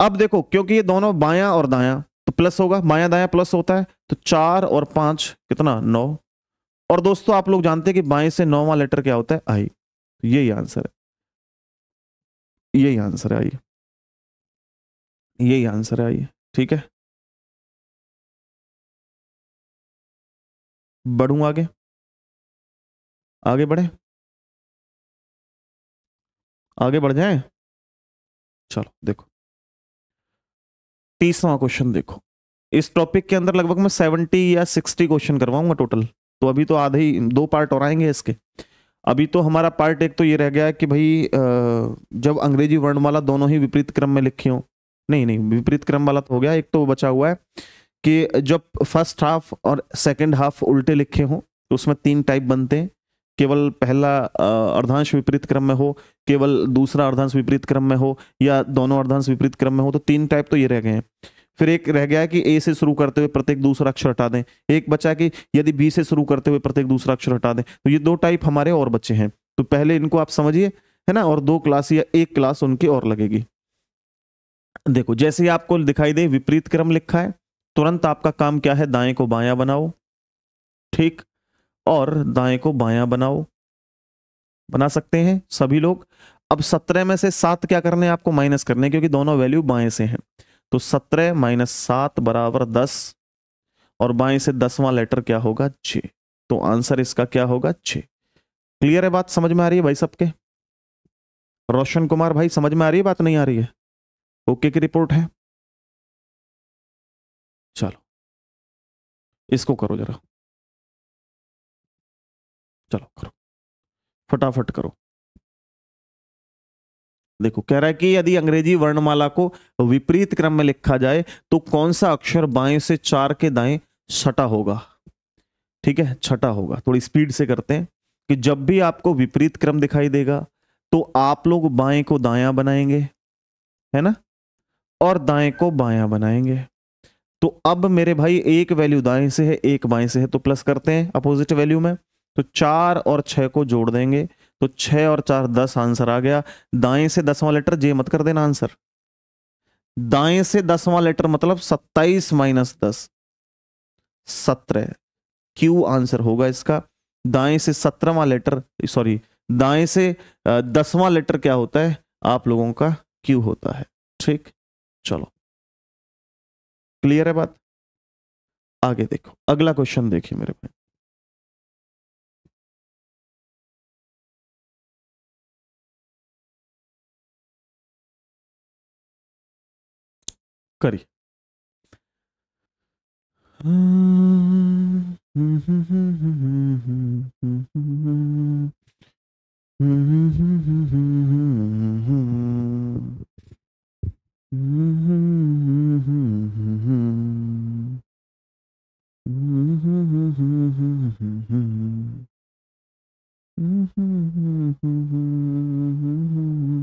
S1: अब देखो क्योंकि ये दोनों बाया और दाया तो प्लस होगा बाया दाया प्लस होता है तो चार और पांच कितना नौ और दोस्तों आप लोग जानते हैं कि बाएं से नौवा लेटर क्या होता है आई तो यही आंसर है यही आंसर है आई यही आंसर है आई ठीक है
S2: बढ़ू आगे आगे बढ़े आगे बढ़ जाए
S1: चलो देखो तीसवा क्वेश्चन देखो इस टॉपिक के अंदर लगभग मैं सेवेंटी या सिक्सटी क्वेश्चन करवाऊंगा टोटल तो अभी तो आधे ही दो पार्ट और आएंगे इसके अभी तो हमारा पार्ट एक तो ये रह गया है कि भाई जब अंग्रेजी वर्णमाला दोनों ही विपरीत क्रम में लिखी हो नहीं नहीं विपरीत क्रम वाला तो हो गया एक तो बचा हुआ है कि जब फर्स्ट हाफ और सेकंड हाफ उल्टे लिखे हों तो उसमें तीन टाइप बनते हैं केवल पहला अर्धांश विपरीत क्रम में हो केवल दूसरा अर्धांश विपरीत क्रम में हो या दोनों अर्धांश विपरीत क्रम में हो तो तीन टाइप तो ये रह गए हैं फिर एक रह गया कि ए से शुरू करते हुए प्रत्येक दूसरा अक्षर हटा दें एक बचा कि यदि बी से शुरू करते हुए प्रत्येक दूसरा अक्षर हटा दें तो ये दो टाइप हमारे और बच्चे हैं तो पहले इनको आप समझिए है ना और दो क्लास या एक क्लास उनकी और लगेगी देखो जैसे ही आपको दिखाई दे विपरीत क्रम लिखा है तुरंत आपका काम क्या है दाएं को बाया बनाओ ठीक और दाएं को बायां बनाओ बना सकते हैं सभी लोग अब सत्रह में से सात क्या करने हैं आपको माइनस करने क्योंकि दोनों वैल्यू बाएं से हैं तो सत्रह माइनस सात बराबर दस और बाएं से दसवां लेटर क्या होगा छ तो आंसर इसका क्या होगा छ क्लियर है बात समझ में आ रही है भाई सबके रोशन कुमार भाई समझ में आ रही है बात नहीं आ रही है ओके की रिपोर्ट है
S2: चलो इसको करो जरा
S1: चलो करो फटाफट करो देखो कह रहा है कि यदि अंग्रेजी वर्णमाला को विपरीत क्रम में लिखा जाए तो कौन सा अक्षर बाएं से चार के दाएं छठा होगा ठीक है छठा होगा थोड़ी स्पीड से करते हैं कि जब भी आपको विपरीत क्रम दिखाई देगा तो आप लोग बाएं को दायां बनाएंगे है ना और दाएं को बायां बनाएंगे तो अब मेरे भाई एक वैल्यू दाएं से है एक बाएं से है तो प्लस करते हैं अपोजिट वैल्यू में तो चार और छः को जोड़ देंगे तो छः और चार दस आंसर आ गया दाएं से दसवां लेटर जे मत कर देना आंसर दाएं से दसवां लेटर मतलब सत्ताईस माइनस दस सत्रह क्यू आंसर होगा इसका दाएं से सत्रहवा लेटर सॉरी दाएं से दसवां लेटर क्या होता है आप लोगों का क्यू होता है ठीक चलो क्लियर है बात
S2: आगे देखो अगला क्वेश्चन देखिए मेरे भाई Curry.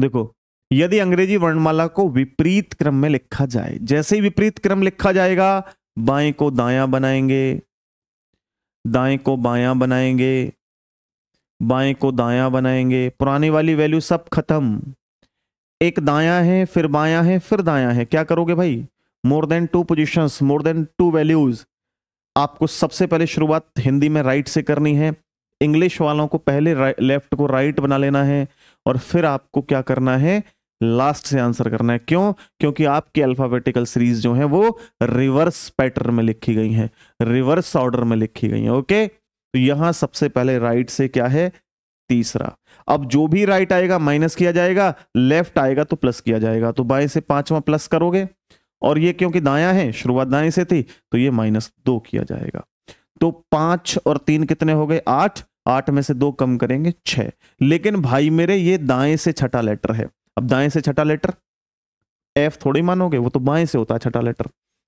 S1: देखो यदि अंग्रेजी वर्णमाला को विपरीत क्रम में लिखा जाए जैसे ही विपरीत क्रम लिखा जाएगा बाएं को दायां बनाएंगे दाएं को बायां बनाएंगे बाएं को दायां बनाएंगे पुरानी वाली वैल्यू सब खत्म एक दायां है फिर बायां है फिर दायां है क्या करोगे भाई more than two positions more than two values आपको सबसे पहले शुरुआत हिंदी में राइट से करनी है इंग्लिश वालों को पहले लेफ्ट को राइट बना लेना है और फिर आपको क्या करना है लास्ट से आंसर करना है क्यों क्योंकि आपकी अल्फाबेटिकल सीरीज जो है वो रिवर्स पैटर्न में लिखी गई है रिवर्स ऑर्डर में लिखी गई है ओके तो यहां सबसे पहले राइट से क्या है तीसरा अब जो भी राइट आएगा माइनस किया जाएगा लेफ्ट आएगा तो प्लस किया जाएगा तो बाएं से पांचवा प्लस करोगे और ये क्योंकि दाया है शुरुआत दाएं से थी तो ये माइनस दो किया जाएगा तो पांच और तीन कितने हो गए आठ आठ में से दो कम करेंगे छ लेकिन भाई मेरे ये दाएं से छठा लेटर है अब दाएं से छठा लेटर एफ थोड़ी मानोगे वो तो बाएं से होता है छठा लेटर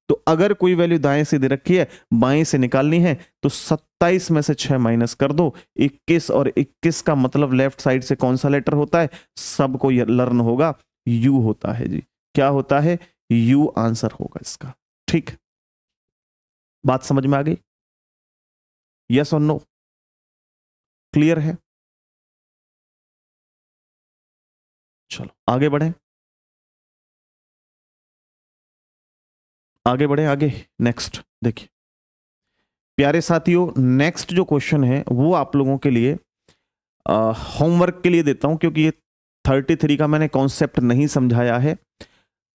S1: तो अगर कोई वैल्यू दाएं से दे रखी है बाएं से निकालनी है तो 27 में से 6 माइनस कर दो 21 और 21 का मतलब लेफ्ट साइड से कौन सा लेटर होता है सबको लर्न होगा यू होता है जी क्या होता है यू आंसर होगा इसका ठीक बात समझ में आ गई यस और नो
S2: क्लियर है चलो आगे बढ़े आगे बढ़े आगे
S1: नेक्स्ट देखिए प्यारे साथियों नेक्स्ट जो क्वेश्चन है वो आप लोगों के लिए होमवर्क के लिए देता हूं क्योंकि ये थर्टी थ्री का मैंने कॉन्सेप्ट नहीं समझाया है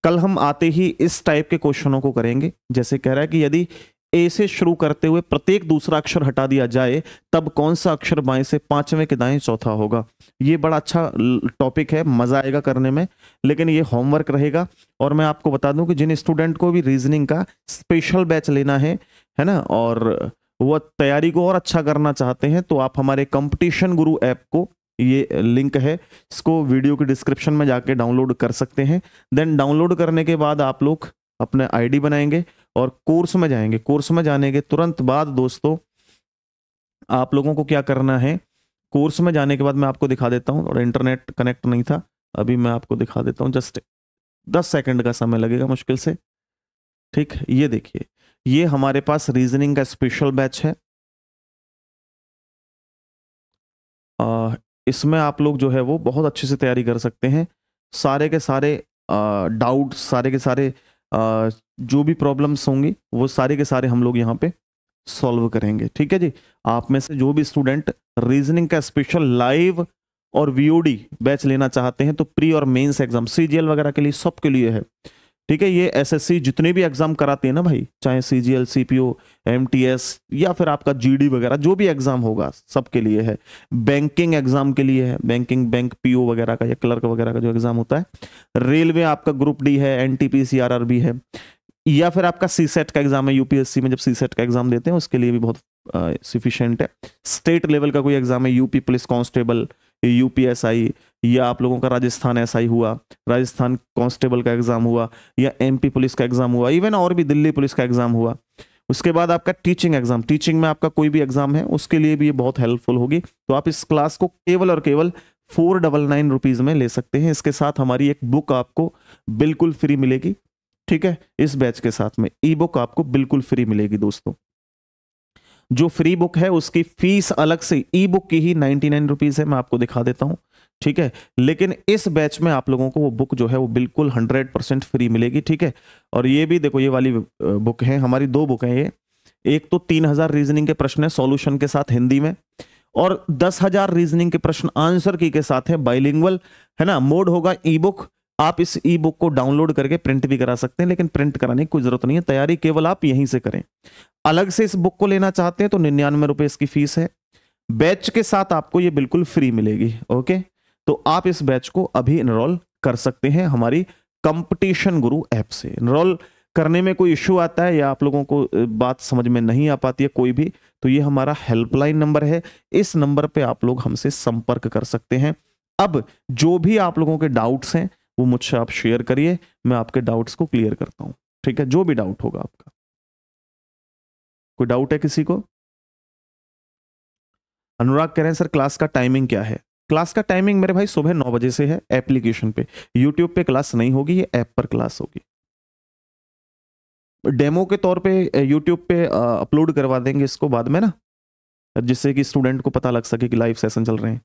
S1: कल हम आते ही इस टाइप के क्वेश्चनों को करेंगे जैसे कह रहा है कि यदि ए से शुरू करते हुए प्रत्येक दूसरा अक्षर हटा दिया जाए तब कौन सा अक्षर बाएं से पांचवें के दाएं चौथा होगा ये बड़ा अच्छा टॉपिक है मजा आएगा करने में लेकिन ये होमवर्क रहेगा और मैं आपको बता दूं कि जिन स्टूडेंट को भी रीजनिंग का स्पेशल बैच लेना है है ना और वह तैयारी को और अच्छा करना चाहते हैं तो आप हमारे कॉम्पिटिशन गुरु ऐप को ये लिंक है इसको वीडियो के डिस्क्रिप्शन में जाके डाउनलोड कर सकते हैं देन डाउनलोड करने के बाद आप लोग अपने आईडी बनाएंगे और कोर्स में जाएंगे कोर्स में जाने के तुरंत बाद दोस्तों आप लोगों को क्या करना है कोर्स में जाने के बाद मैं आपको दिखा देता हूँ और इंटरनेट कनेक्ट नहीं था अभी मैं आपको दिखा देता हूँ जस्ट दस सेकेंड का समय लगेगा मुश्किल से ठीक ये देखिए ये हमारे पास रीजनिंग का स्पेशल बैच है इसमें आप लोग जो है वो बहुत अच्छे से तैयारी कर सकते हैं सारे के सारे डाउट सारे के सारे आ, जो भी प्रॉब्लम्स होंगी वो सारे के सारे हम लोग यहाँ पे सॉल्व करेंगे ठीक है जी आप में से जो भी स्टूडेंट रीजनिंग का स्पेशल लाइव और वीओडी बैच लेना चाहते हैं तो प्री और मेंस एग्जाम सीजीएल वगैरह के लिए सबके लिए है ठीक है ये एसएससी जितने भी एग्जाम कराते हैं ना भाई चाहे C G L C P O M T S या फिर आपका जी डी वगैरह जो भी एग्जाम होगा सबके लिए है बैंकिंग एग्जाम के लिए है बैंकिंग बैंक पी वगैरह का या क्लर्क वगैरह का जो एग्जाम होता है रेलवे आपका ग्रुप डी है N T P C R R B है या फिर आपका सी सेट का एग्जाम है यूपीएससी में जब सी सेट का एग्जाम देते हैं उसके लिए भी बहुत सफिशियंट है स्टेट लेवल का कोई एग्जाम है UP police constable UP S I या आप लोगों का राजस्थान एस आई हुआ राजस्थान कांस्टेबल का एग्ज़ाम हुआ या एमपी पुलिस का एग्ज़ाम हुआ इवन और भी दिल्ली पुलिस का एग्ज़ाम हुआ उसके बाद आपका टीचिंग एग्जाम टीचिंग में आपका कोई भी एग्जाम है उसके लिए भी ये बहुत हेल्पफुल होगी तो आप इस क्लास को केवल और केवल फोर डबल नाइन रुपीज़ में ले सकते हैं इसके साथ हमारी एक बुक आपको बिल्कुल फ्री मिलेगी ठीक है इस बैच के साथ में ई बुक आपको बिल्कुल फ्री मिलेगी दोस्तों जो फ्री बुक है उसकी फीस अलग से ई बुक की ही नाइनटी नाइन रुपीज़ है मैं आपको दिखा देता हूं ठीक है लेकिन इस बैच में आप लोगों को वो बुक जो है वो बिल्कुल हंड्रेड परसेंट फ्री मिलेगी ठीक है और ये भी देखो ये वाली बुक है हमारी दो बुक है ये एक तो तीन हज़ार रीजनिंग के प्रश्न है सोल्यूशन के साथ हिंदी में और दस हज़ार रीजनिंग के प्रश्न आंसर की के साथ है बाइलिंगल है ना मोड होगा ई बुक आप इस ई बुक को डाउनलोड करके प्रिंट भी करा सकते हैं लेकिन प्रिंट कराने की कोई जरूरत नहीं है तैयारी केवल आप यहीं से करें अलग से इस बुक को लेना चाहते हैं तो निन्यानवे रुपए इसकी फीस है बैच के साथ आपको ये बिल्कुल फ्री मिलेगी ओके तो आप इस बैच को अभी इनरोल कर सकते हैं हमारी कंपटीशन गुरु ऐप से इनरोल करने में कोई इश्यू आता है या आप लोगों को बात समझ में नहीं आ पाती है कोई भी तो ये हमारा हेल्पलाइन नंबर है इस नंबर पे आप लोग हमसे संपर्क कर सकते हैं अब जो भी आप लोगों के डाउट्स हैं वो मुझसे आप शेयर करिए मैं आपके डाउट्स को क्लियर करता हूँ ठीक है जो भी डाउट होगा आपका कोई डाउट है किसी को अनुराग कह रहे हैं सर क्लास का टाइमिंग क्या है क्लास का टाइमिंग मेरे भाई सुबह नौ बजे से है एप्लीकेशन पे यूट्यूब पे क्लास नहीं होगी ये ऐप पर क्लास होगी डेमो के तौर पे यूट्यूब पे अपलोड करवा देंगे इसको बाद में ना जिससे कि स्टूडेंट को पता लग सके कि लाइव सेशन चल रहे हैं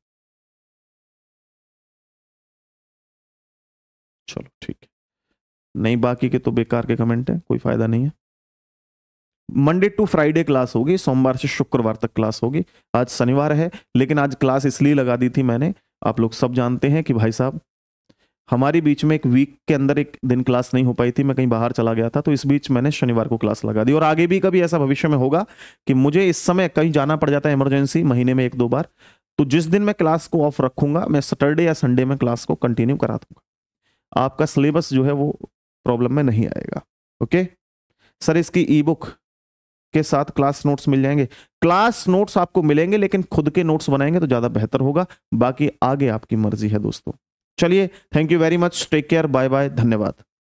S1: चलो ठीक है नहीं बाकी के तो बेकार के कमेंट हैं कोई फायदा नहीं है मंडे टू फ्राइडे क्लास होगी सोमवार से शुक्रवार तक क्लास होगी आज शनिवार है लेकिन आज क्लास इसलिए लगा दी थी मैंने आप लोग सब जानते हैं कि भाई साहब हमारे बीच में एक वीक के अंदर एक दिन क्लास नहीं हो पाई थी मैं कहीं बाहर चला गया था तो इस बीच मैंने शनिवार को क्लास लगा दी और आगे भी कभी ऐसा भविष्य में होगा कि मुझे इस समय कहीं जाना पड़ जाता है इमरजेंसी महीने में एक दो बार तो जिस दिन मैं क्लास को ऑफ रखूंगा मैं सैटरडे या संडे में क्लास को कंटिन्यू करा दूंगा आपका सिलेबस जो है वो प्रॉब्लम में नहीं आएगा ओके सर इसकी ई बुक के साथ क्लास नोट्स मिल जाएंगे क्लास नोट्स आपको मिलेंगे लेकिन खुद के नोट्स बनाएंगे तो ज़्यादा बेहतर होगा बाकी आगे आपकी मर्जी है दोस्तों चलिए thank you very much take care bye bye धन्यवाद